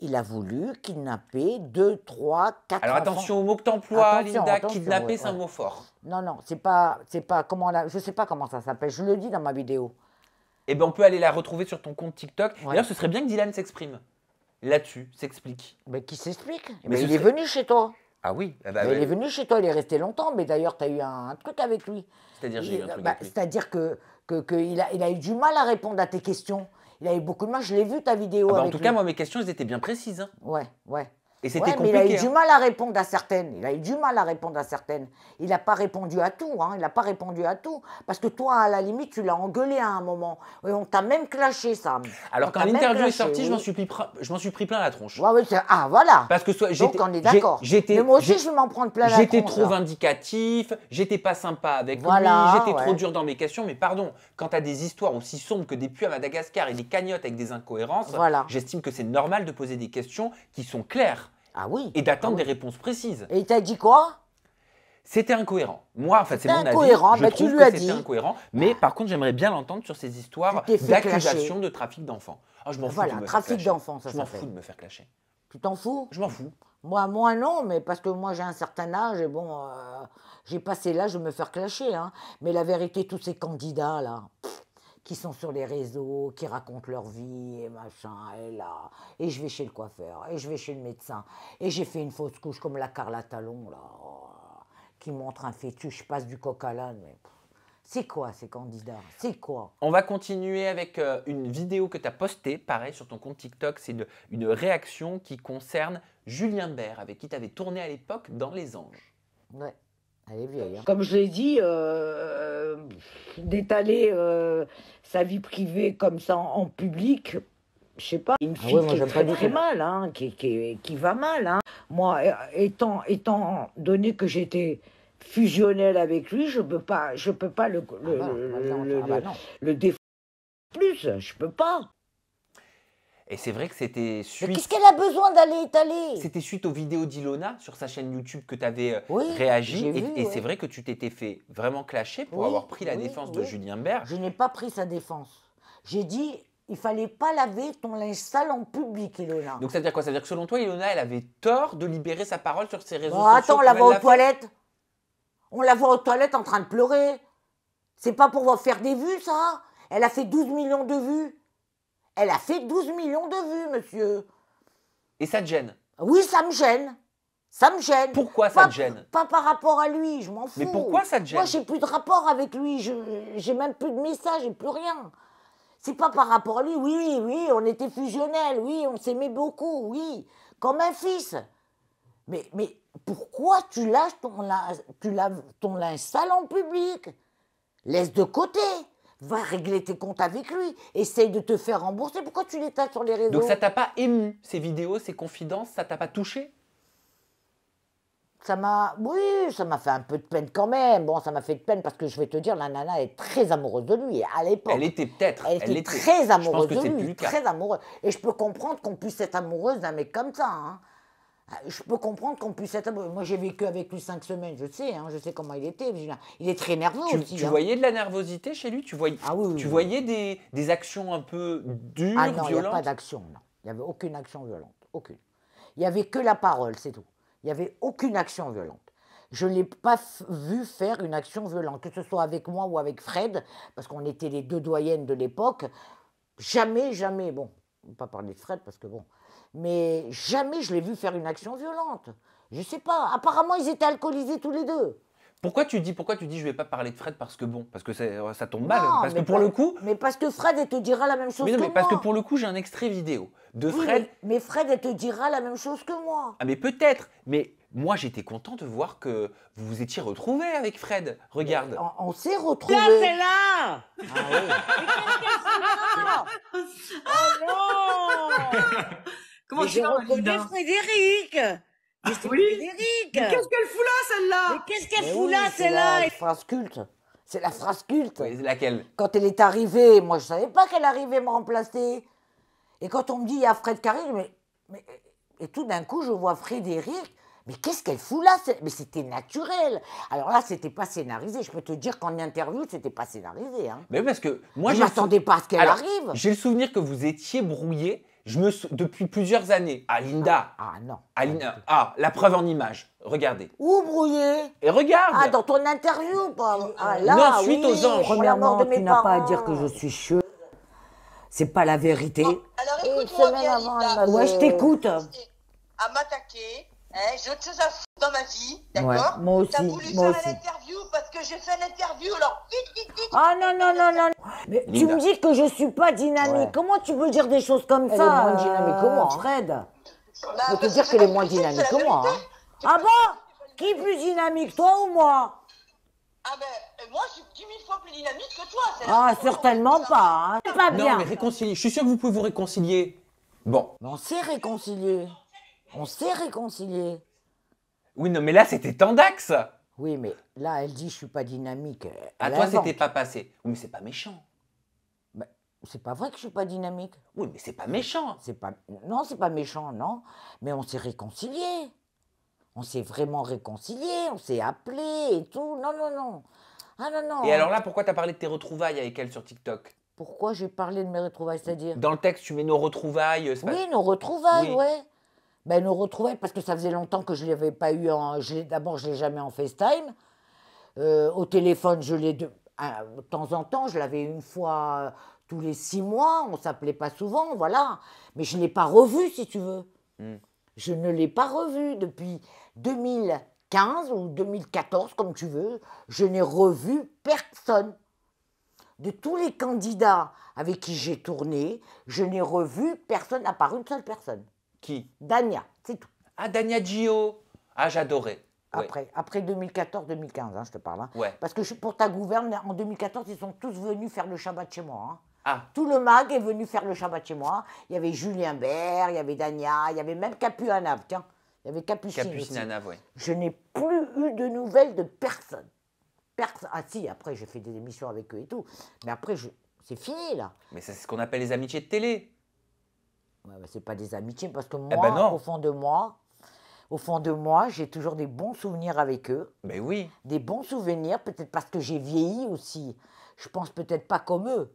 il a voulu kidnapper deux, trois, quatre. Alors attention au mot que emploies, Linda. Kidnapper, c'est un mot fort. Non, non, c'est pas, c'est pas comment la, je sais pas comment ça s'appelle. Je le dis dans ma vidéo. Eh ben, on peut aller la retrouver sur ton compte TikTok. D'ailleurs, ce serait bien que Dylan s'exprime là-dessus, s'explique. Mais qui s'explique Mais, il est venu chez toi. Ah oui. Ah bah il est venu chez toi, il est resté longtemps. Mais d'ailleurs, tu as eu un, truc avec lui. C'est-à-dire, j'ai un truc bah, C'est-à-dire que qu'il il a eu du mal à répondre à tes questions. Il a beaucoup de mal. Je l'ai vu ta vidéo. Ah bah, en tout cas, moi, mes questions, elles étaient bien précises. Hein. Ouais, ouais c'était Mais il a eu du hein. mal à répondre à certaines. Il a eu du mal à répondre à certaines. Il n'a pas répondu à tout. Hein. Il n'a pas répondu à tout. Parce que toi, à la limite, tu l'as engueulé à un moment. on t'a même clashé, Sam. Alors quand l'interview est sortie, je m'en suis, pris, je suis pris plein la tronche. ah, voilà. Parce que soit, Donc on est d'accord. Mais moi aussi, je vais m'en prendre plein la tronche. J'étais trop indicatif, hein. vindicatif. J'étais pas sympa avec voilà, lui. J'étais trop dur dans mes questions. Mais pardon, quand tu as des histoires aussi sombres que des puits à Madagascar et des cagnottes avec des incohérences, j'estime que c'est normal de poser des questions qui sont claires. Ah oui. Et d'attendre ah des réponses précises. Et il t'a dit quoi c'était incohérent. Moi, en fait, c'est mon avis. Incohérent, je tu lui as incohérent. Mais ah. par contre, j'aimerais bien l'entendre sur ces histoires d'accusation de trafic d'enfants. Ah, je m'en voilà, fous. Voilà, trafic d'enfants, ça. Je m'en fous de me faire clasher. Tu t'en fous Je m'en fous. Moi, moi non, mais parce que moi j'ai un certain âge et bon, euh, j'ai passé l'âge de me faire clasher. Hein. Mais la vérité, tous ces candidats là qui sont sur les réseaux, qui racontent leur vie et machin, et là, et je vais chez le coiffeur, et je vais chez le médecin, et j'ai fait une fausse couche comme la Carla Talon, là, qui montre un fœtus, je passe du coq à l'âne, mais... C'est quoi ces candidats C'est quoi On va continuer avec euh, une vidéo que tu as postée, pareil, sur ton compte TikTok. C'est une, une, réaction qui concerne Julien Bert, avec qui tu avais tourné à l'époque dans Les Anges. Ouais. Hein. Comme je l'ai dit, euh, d'étaler euh, sa vie privée comme ça en public, je sais pas, une ah fille qui est très, très mal, hein, qui, qui, qui, va mal. Hein. Moi, étant, étant donné que j'étais fusionnelle avec lui, je peux pas, je peux pas le, le, ah le, plus, je peux pas. Et c'est vrai que c'était suite. Qu'est-ce qu'elle a besoin d'aller étaler C'était suite aux vidéos d'Ilona sur sa chaîne YouTube que tu avais euh, réagi. Et, c'est vrai que tu t'étais fait vraiment clasher pour avoir pris la défense de Julien Bert. Je n'ai pas pris sa défense. J'ai dit. Il fallait pas laver ton linge sale en public, Ilona. Donc ça veut dire quoi Ça veut dire que selon toi, Ilona, elle avait tort de libérer sa parole sur ses réseaux bon, bah, sociaux. Attends, on la voit aux toilettes. On la voit aux toilettes en train de pleurer. C'est pas pour faire des vues, ça. Elle a fait 12 millions de vues. Elle a fait 12 millions de vues, monsieur. Et ça te gêne Oui, ça me gêne. Ça me gêne. Pourquoi ça te gêne Pas par rapport à lui, je m'en fous. Mais pourquoi ça te gêne Moi, j'ai plus de rapport avec lui. Je J'ai même plus de message, et plus rien. C'est pas par rapport à lui. Oui, oui, oui, on était fusionnels. Oui, on s'aimait beaucoup. Oui, comme un fils. Mais, mais pourquoi tu lâches ton, tu ton linge sale en public Laisse de côté va régler tes comptes avec lui, essaye de te faire rembourser. Pourquoi tu l'étales sur les réseaux Donc ça t'a pas ému, ces vidéos, ces confidences, ça t'a pas touché ça m'a, oui, ça m'a fait un peu de peine quand même. Bon, ça m'a fait de peine parce que je vais te dire, la nana est très amoureuse de lui à l'époque. Elle était peut-être. Elle, très amoureuse de lui, très amoureuse. Et je peux comprendre qu'on puisse être amoureuse d'un mec comme ça. Hein. Ah, je peux comprendre qu'on puisse être. Moi, j'ai vécu avec lui cinq semaines, je sais, hein, je sais comment il était. Il est très nerveux tu, aussi. Tu hein. voyais de la nervosité chez lui Tu voyais, ah tu voyais des, actions un peu dures, ah non, Il n'y a pas d'action, non. Il n'y avait aucune action violente, aucune. Il n'y avait que la parole, c'est tout. Il n'y avait aucune action violente. Je ne l'ai pas vu faire une action violente, que ce soit avec moi ou avec Fred, parce qu'on était les deux doyennes de l'époque. Jamais, jamais, bon, on ne pas parler de Fred, parce que bon, mais jamais je l'ai vu faire une action violente. Je sais pas. Apparemment, ils étaient alcoolisés tous les deux. Pourquoi tu dis pourquoi tu dis je vais pas parler de Fred parce que bon parce que euh, ça, tombe mal parce que pour le coup mais parce que Fred elle te dira la même chose mais non, mais parce que pour le coup j'ai un extrait vidéo de Fred mais, Fred elle te dira la même chose que moi ah mais peut-être mais moi j'étais content de voir que vous vous étiez retrouvés avec Fred regarde on, s'est retrouvés là c'est là ah oui. là <laughs> oh ah non <laughs> Comment Frédéric ah Frédéric qu'est-ce qu'elle fout là, celle-là Mais qu'est-ce qu'elle fout là, celle-là C'est la phrase culte. C'est la phrase culte. laquelle Quand elle est arrivée, moi, je ne savais pas qu'elle arrivait me remplacer. Et quand on me dit, il y a Fred mais, mais, et tout d'un coup, je vois Frédéric. Mais qu'est-ce qu'elle fout là Mais c'était naturel. Alors là, c'était pas scénarisé. Je peux te dire qu'en interview, c'était pas scénarisé. Hein. Mais parce que moi, je m'attendais pas à ce qu'elle arrive. J'ai le souvenir que vous étiez brouillé je me sou... Depuis plusieurs années, Alinda. Ah, ah, non. Ah, ah, la preuve en image. Regardez. Où brouillé Et regarde Ah, dans ton interview pas... Ah, là, Non, suite aux anges. Premièrement, tu n'as pas à dire que je suis cheux. C'est pas la vérité. alors écoute-moi bien, Ouais, je euh, t'écoute. À m'attaquer, Hein, j'ai autre chose à foutre dans ma vie, d'accord Moi aussi. T'as voulu faire l'interview parce que j'ai fait l'interview, alors Ah non, non, non, non. Mais tu me dis que je suis pas dynamique. Comment tu peux dire des choses comme ça Elle est moins dynamique que moi, hein. Fred. Bah, je peux te dire qu'elle est moins dynamique que moi. Hein. Ah bon Qui est plus dynamique, toi ou moi ah ben, euh, moi, je suis 10 000 fois plus dynamique que toi. Ah, certainement pas. Hein. Pas bien. Non, mais réconcilier. Je suis sûr que vous pouvez vous réconcilier. Bon. On s'est réconcilié. On s'est réconcilié. Oui, non, mais là, c'était Tandax. Oui, mais là, elle dit, je suis pas dynamique. À toi, c'était pas passé. Oui, mais c'est pas méchant. Ce c'est pas vrai que je suis pas dynamique. Oui, mais c'est pas méchant. C'est pas, non, c'est pas méchant, non. Mais on s'est réconcilié. On s'est vraiment réconcilié. On s'est appelé et tout. Non, non, non. Ah non, non. Et alors là, pourquoi tu as parlé de tes retrouvailles avec elle sur TikTok Pourquoi j'ai parlé de mes retrouvailles, c'est-à-dire Dans le texte, tu mets nos retrouvailles. Oui, nos retrouvailles, ouais ben, nous retrouvait parce que ça faisait longtemps que je ne l'avais pas eu en. D'abord, je ne l'ai jamais en FaceTime. Euh, au téléphone, je l'ai de, temps en temps, je l'avais une fois euh, tous les six mois, on s'appelait pas souvent, voilà. Mais je ne l'ai pas revu, si tu veux. Hmm. Je ne l'ai pas revu depuis 2015 ou 2014, comme tu veux. Je n'ai revu personne. De tous les candidats avec qui j'ai tourné, je n'ai revu personne, à part une seule personne. Dania, c'est tout. Ah, Dania Gio Ah, j'adorais. Après, après 2014-2015, hein, je te parle. Hein. Parce que pour ta gouverne, en 2014, ils sont tous venus faire le Shabbat chez moi. Hein. Ah. Tout le mag est venu faire le Shabbat chez moi. Il y avait Julien Bert, il y avait Dania, il y avait même Capu Anav, tiens. Il y avait Capucine. Anav, Je n'ai plus eu de nouvelles de personne. personne. Ah si, après j'ai fait des émissions avec eux et tout. Mais après, c'est fini là. Mais c'est ce qu'on appelle les amitiés de télé. Ce n'est c'est pas des amitiés parce que eh ben moi, au fond de moi, au fond de moi, j'ai toujours des bons souvenirs avec eux. Mais oui. Des bons souvenirs, peut-être parce que j'ai vieilli aussi. Je pense peut-être pas comme eux.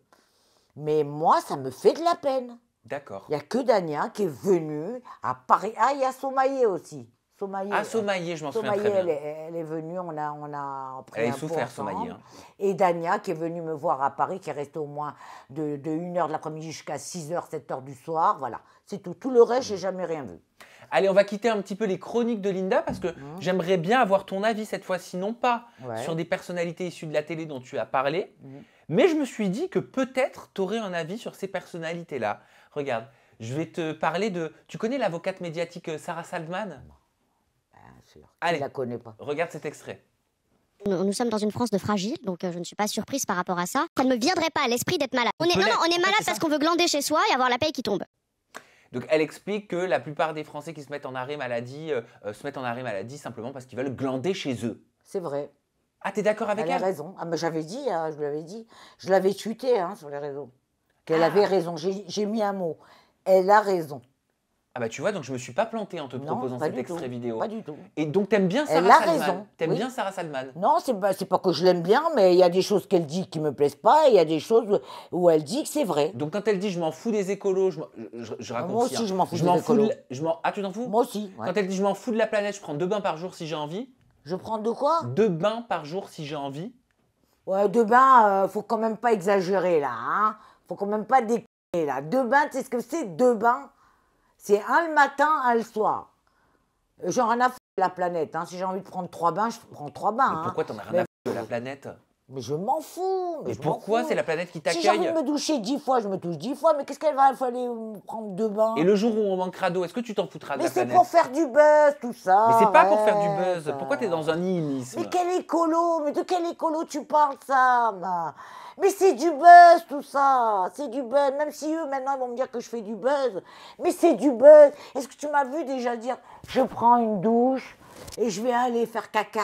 Mais moi, ça me fait de la peine. D'accord. Il n'y a que Dania qui est venu à Paris. Ah, il y a Somaillé aussi. Sommaillé. Ah, je m'en souviens très bien. Elle, elle, est venue, on a, on a pris Elle a souffert, Sommaillé. Hein. Et Dania, qui est venue me voir à Paris, qui est restée au moins de, 1h de l'après-midi jusqu'à 6h, 7h du soir. Voilà, c'est tout. Tout le reste, j'ai mm. jamais rien vu. Allez, on va quitter un petit peu les chroniques de Linda parce que mm. j'aimerais bien avoir ton avis cette fois-ci, non pas sur des personnalités issues de la télé dont tu as parlé, mm. mais je me suis dit que peut-être tu aurais un avis sur ces personnalités-là. Regarde, je vais te parler de... Tu connais l'avocate médiatique euh, Sarah Saldman Allez, la connaît pas. regarde cet extrait. Nous, sommes dans une France de fragile, donc euh, je ne suis pas surprise par rapport à ça. Ça ne me viendrait pas à l'esprit d'être malade. On, est, non, on est malade parce qu'on veut glander chez soi et avoir la paye qui tombe. Donc elle explique que la plupart des Français qui se mettent en arrêt maladie euh, euh, se mettent en arrêt maladie simplement parce qu'ils veulent glander chez eux. C'est vrai. Ah, t'es d'accord avec elle Elle a raison. Ah, j'avais hein, dit, je l'avais dit. Je l'avais tuté hein, sur les réseaux. Qu'elle ah. avait raison. J'ai mis un mot. Elle a raison. Ah bah tu vois, donc je me suis pas planté en te proposant cet extrait vidéo. Pas du tout. Et donc t'aimes bien Sarah elle a raison. T'aimes bien Sarah Salman. Non, c'est pas, pas que je l'aime bien, mais il y a des choses qu'elle dit qui me plaisent pas, il y a des choses où elle dit que c'est vrai. Donc quand elle dit je m'en fous des écolos, je, raconte. Moi aussi je hein. m'en fous je des écolos. ah tu t'en fous Moi aussi. Quand elle dit je m'en fous de la planète, je prends deux bains par jour si j'ai envie. Je prends de quoi Deux bains par jour si j'ai envie. Ouais, deux bains, euh, faut quand même pas exagérer là, hein. Faut quand même pas déconner là. Deux bains, tu ce que c'est Deux bains c'est un le matin, un le soir. J'en ai rien à foutre de la planète. Hein. Si j'ai envie de prendre trois bains, je prends trois bains. pourquoi hein. t'en as rien à foutre de la planète mais je m'en fous. Mais, pourquoi c'est la planète qui t'accueille Si j'ai de me doucher dix fois, je me touche dix fois, mais qu'est-ce qu'elle va falloir prendre de bain Et le jour où on manquera d'eau, est-ce que tu t'en foutras de mais Mais c'est pour faire du buzz, tout ça. Mais c'est pas pour faire du buzz. Pourquoi t'es dans un nihilisme Mais quel écolo Mais de quel écolo tu parles, ça mais c'est du buzz tout ça, c'est du buzz. Même si eux maintenant ils vont me dire que je fais du buzz, mais c'est du buzz. Est-ce que tu m'as vu déjà dire je prends une douche, et je vais aller faire caca,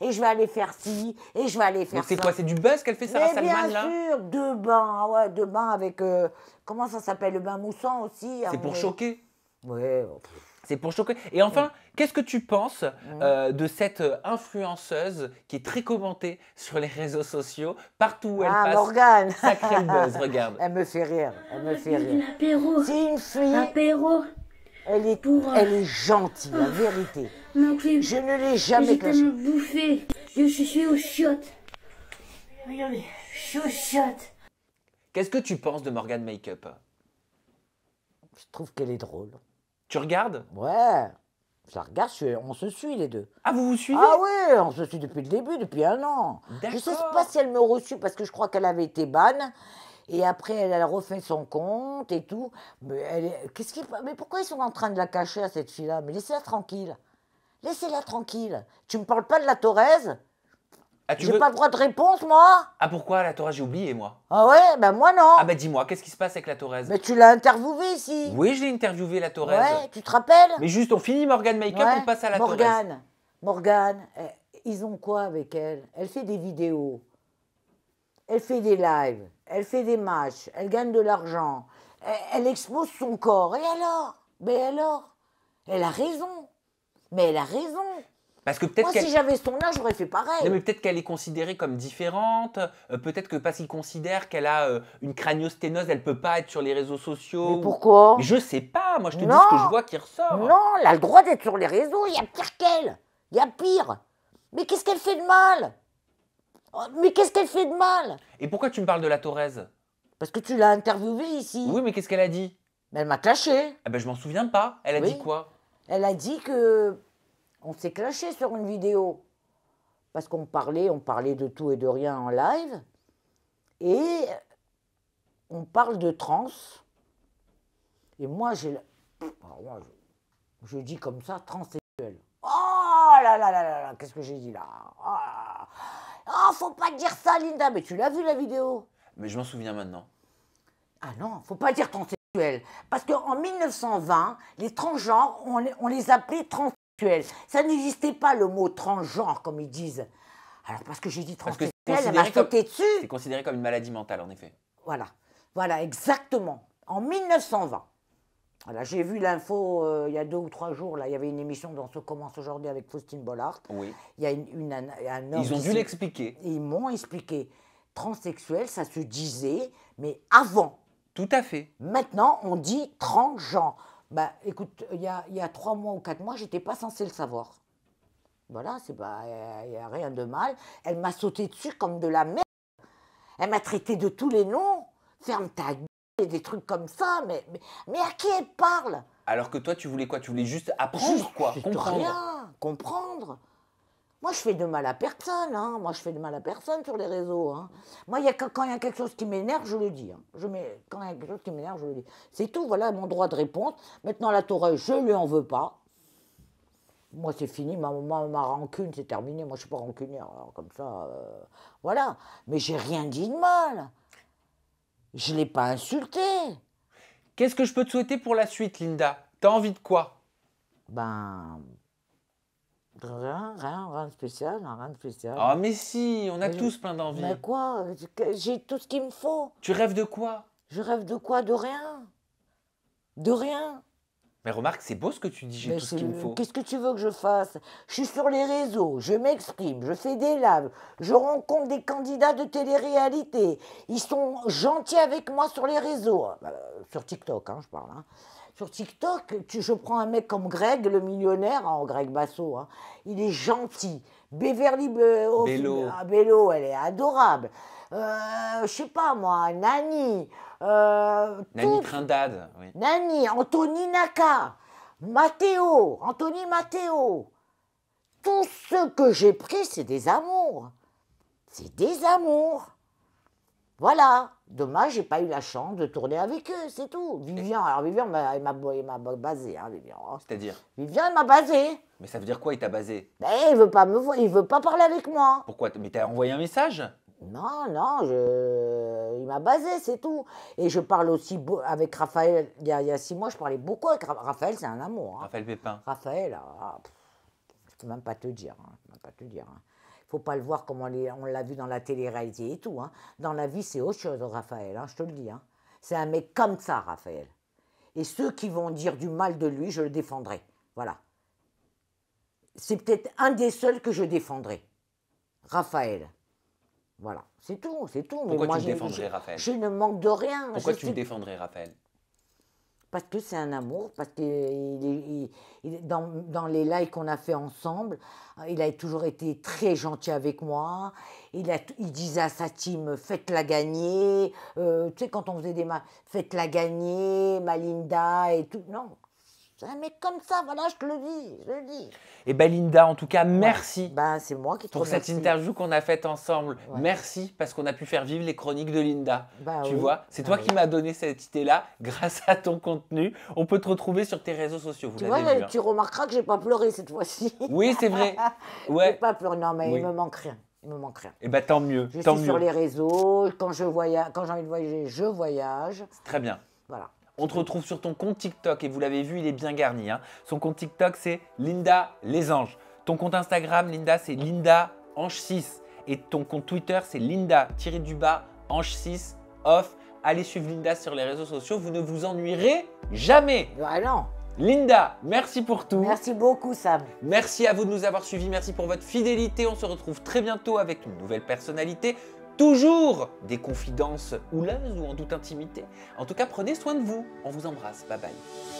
et je vais aller faire ci, et je vais aller faire Donc c'est quoi C'est du buzz qu'elle fait, Sarah Mais Salman, bien sûr, deux bains, ah ouais, deux bains avec, euh, comment ça s'appelle, le bain moussant aussi. Hein, c'est pour choquer Ouais. Oh, c'est pour choquer. Et enfin, qu'est-ce que tu penses mmh. euh, de cette euh, influenceuse qui est très commentée sur les réseaux sociaux, partout où elle ah, Morgane. Sacré buzz, regarde. <laughs> Elle me fait rire, elle me fait rire. C'est une fille. Apéro. Elle est, pour, euh, elle est gentille, la vérité. je ne l'ai jamais me bouffé. Je suis au chiotte. je suis au Chiotte. Qu'est-ce que tu penses de Morgan Makeup Je trouve qu'elle est drôle. Tu regardes Ouais. Ça regarde, on se suit les deux. Ah, vous vous suivez Ah oui, on se suit depuis le début, depuis un an. Je sais pas si elle me reçut parce que je crois qu'elle avait été banne. Et après, elle, a refait son compte et tout. Mais, mais pourquoi ils sont en train de la cacher à cette fille-là Mais laissez-la tranquille. Laissez-la tranquille. Tu me parles pas de la Thorèse ah, tu J'ai pas le droit de réponse, moi Ah pourquoi la Thorèse J'ai oublié, moi. Ah ouais Ben moi, non. Ah ben, dis-moi, qu'est-ce qui se passe avec la Thorèse Mais tu l'as interviewée ici. Oui, je l'ai interviewée, la Thorèse. Ouais, tu te rappelles Mais juste, on finit Morgan Makeup, on passe à la Thorèse. Morgan, Morgan, eh, ils ont quoi avec elle Elle fait des vidéos. Elle fait des lives elle fait des matchs, elle gagne de l'argent, e-, elle, expose son corps. Et alors Mais alors Elle a raison. Mais elle a raison. Parce que peut-être Moi, si j'avais son âge, j'aurais fait pareil. mais peut-être qu'elle est considérée comme différente. Euh, peut-être que parce qu'il considère qu'elle a euh, une craniosténose, elle peut pas être sur les réseaux sociaux. Mais pourquoi Je Je sais pas. Moi, je te dis ce que je vois qui ressort. Non, elle a le droit d'être sur les réseaux. Il y a pire qu'elle. Il y a pire. Mais qu'est-ce qu'elle fait de mal Oh, mais qu'est-ce qu'elle fait de mal Et pourquoi tu me parles de la Thorez Parce que tu l'as interviewée ici. Oui, mais qu'est-ce qu'elle a dit Elle m'a clashé. Eh ben je m'en souviens pas. Elle a dit quoi Elle a dit que on s'est clashé sur une vidéo. Parce qu'on parlait, on parlait de tout et de rien en live. Et on parle de trans. Et moi, j'ai. je, dis comme ça, transsexuel. Oh là là là là là, qu'est-ce que j'ai dit là ah. Oh, faut pas dire ça, Linda. Mais tu l'as vu la vidéo Mais je m'en souviens maintenant. Ah non, faut pas dire transsexuel. Parce qu'en 1920, les transgenres, on, on les appelait transsexuels. Ça n'existait pas le mot transgenre, comme ils disent. Alors, parce que j'ai dit transsexuel, elle m'a sauté dessus. C'est considéré comme une maladie mentale, en effet. Voilà, voilà, exactement. En 1920. Voilà, j'ai vu l'info euh, il y a deux ou trois jours. Là, il y avait une émission dont se commence aujourd'hui avec Faustine Bollard. Oui. Il y a une, un, Ils ont dû l'expliquer. Ils m'ont expliqué. Transsexuel, ça se disait, mais avant. Tout à fait. Maintenant, on dit transgenre. Bah, écoute, il y a, il y a trois mois ou quatre mois, j'étais pas censée le savoir. Voilà, c'est pas, il n'y a rien de mal. Elle m'a sauté dessus comme de la merde. Elle m'a traité de tous les noms. Ferme ta gueule des trucs comme ça, mais, mais, à qui elle parle Alors que toi, tu voulais quoi Tu voulais juste apprendre, eh, quoi Comprendre rien, comprendre. Moi, je fais de mal à personne. Hein. Moi, je fais de mal à personne sur les réseaux. Hein. Moi, y a, quand il y a quelque chose qui m'énerve, je le dis. Hein. Je mets, quand il y a quelque chose qui m'énerve, je le dis. C'est tout, voilà mon droit de réponse. Maintenant, la Tourelle, je ne lui en veux pas. Moi, c'est fini, ma, ma, rancune, c'est terminé. Moi, je ne suis pas rancunière, alors comme ça. Euh, voilà. Mais j'ai rien dit de mal. Je l'ai pas insulté. Qu'est-ce que je peux te souhaiter pour la suite, Linda T'as envie de quoi Ben. Rien, rien, rien de spécial, hein, rien de spécial. Ah, mais si, on a tous plein d'envie. Mais quoi J'ai tout ce qu'il me faut. Tu rêves de quoi Je rêve de quoi De rien. De rien. Mais remarque, c'est beau ce que tu dis, j'ai tout ce qu'il me faut. Qu'est-ce que tu veux que je fasse Je suis sur les réseaux, je m'exprime, je fais des lives, je rencontre des candidats de télé-réalité. Ils sont gentils avec moi sur les réseaux, bah, sur TikTok, hein, je parle. Hein sur TikTok, je prends un mec comme Greg, le millionnaire, en hein, Greg Basso, hein. il est gentil. Beverly euh, ah, Bello. elle est adorable. Euh, je sais pas moi, Nani. Euh, Nani Trindade. Oui. Nani, Anthony Naka, Matteo, Anthony Matteo. Tous ceux que j'ai pris, c'est des amours. C'est des amours. Voilà. Dommage, j'ai pas eu la chance de tourner avec eux, c'est tout. Vivian, alors Vivian, m'a basé, hein, Vivian. Hein. C'est-à-dire Vivian, m'a basé. Mais ça veut dire quoi, il t'a basé ben, il veut pas me voir, il veut pas parler avec moi. Pourquoi Mais t'as envoyé un message Non, non, je... il m'a basé, c'est tout. Et je parle aussi avec Raphaël, il y, a, six mois, je parlais beaucoup avec Raphaël, c'est un amour. Hein. Raphaël Pépin. Raphaël, ah, je peux même pas te dire, je peux même pas te dire faut pas le voir comme on, l'a vu dans la télé-réalité et tout. Hein. Dans la vie, c'est autre chose, Raphaël, hein, je te le dis. Hein. C'est un mec comme ça, Raphaël. Et ceux qui vont dire du mal de lui, je le défendrai. Voilà. C'est peut-être un des seuls que je défendrai. Raphaël. Voilà, c'est tout, c'est tout. Pourquoi tu défendrais, Raphaël Je ne manque de rien. Pourquoi tu le défendrais, Raphaël parce que c'est un amour, parce que dans, les lives qu'on a fait ensemble, hein, il a toujours été très gentil avec moi. Il, il disait à sa team Faites-la gagner. Euh, tu sais, quand on faisait des matchs, Faites-la gagner, Malinda et tout. Non, ah, mais comme ça, voilà, je te le dis, je le dis. Et eh ben Linda, en tout cas, merci. Ben, c'est moi qui te Pour cette interview qu'on a faite ensemble. Merci parce qu'on a pu faire vivre les chroniques de Linda. Bah tu vois, c'est bah toi qui m'as donné cette idée-là <laughs> grâce à ton contenu. On peut te retrouver sur tes réseaux sociaux, tu, vois, hein. tu remarqueras que j'ai pas pleuré cette fois-ci. Oui, c'est vrai. <laughs> Ouais. n'ai pas pleuré, non, mais il me manque rien. Il me manque rien. Et eh ben tant mieux. Je suis sur les réseaux. quand j'ai envie de voyager, je voyage. Très bien. Voilà. On te retrouve sur ton compte TikTok et vous l'avez vu, il est bien garni. Hein. Son compte TikTok, c'est Linda Les Anges. Ton compte Instagram, Linda, c'est Linda Ange 6. Et ton compte Twitter, c'est Linda Thierry du Ange 6 off. Allez suivre Linda sur les réseaux sociaux, vous ne vous ennuierez jamais. Voilà. Bah Linda, merci pour tout. Merci beaucoup, Sam. Merci à vous de nous avoir suivis. Merci pour votre fidélité. On se retrouve très bientôt avec une nouvelle personnalité, toujours des confidences houleuses ou en toute intimité. En tout cas, prenez soin de vous. On vous embrasse. Bye bye.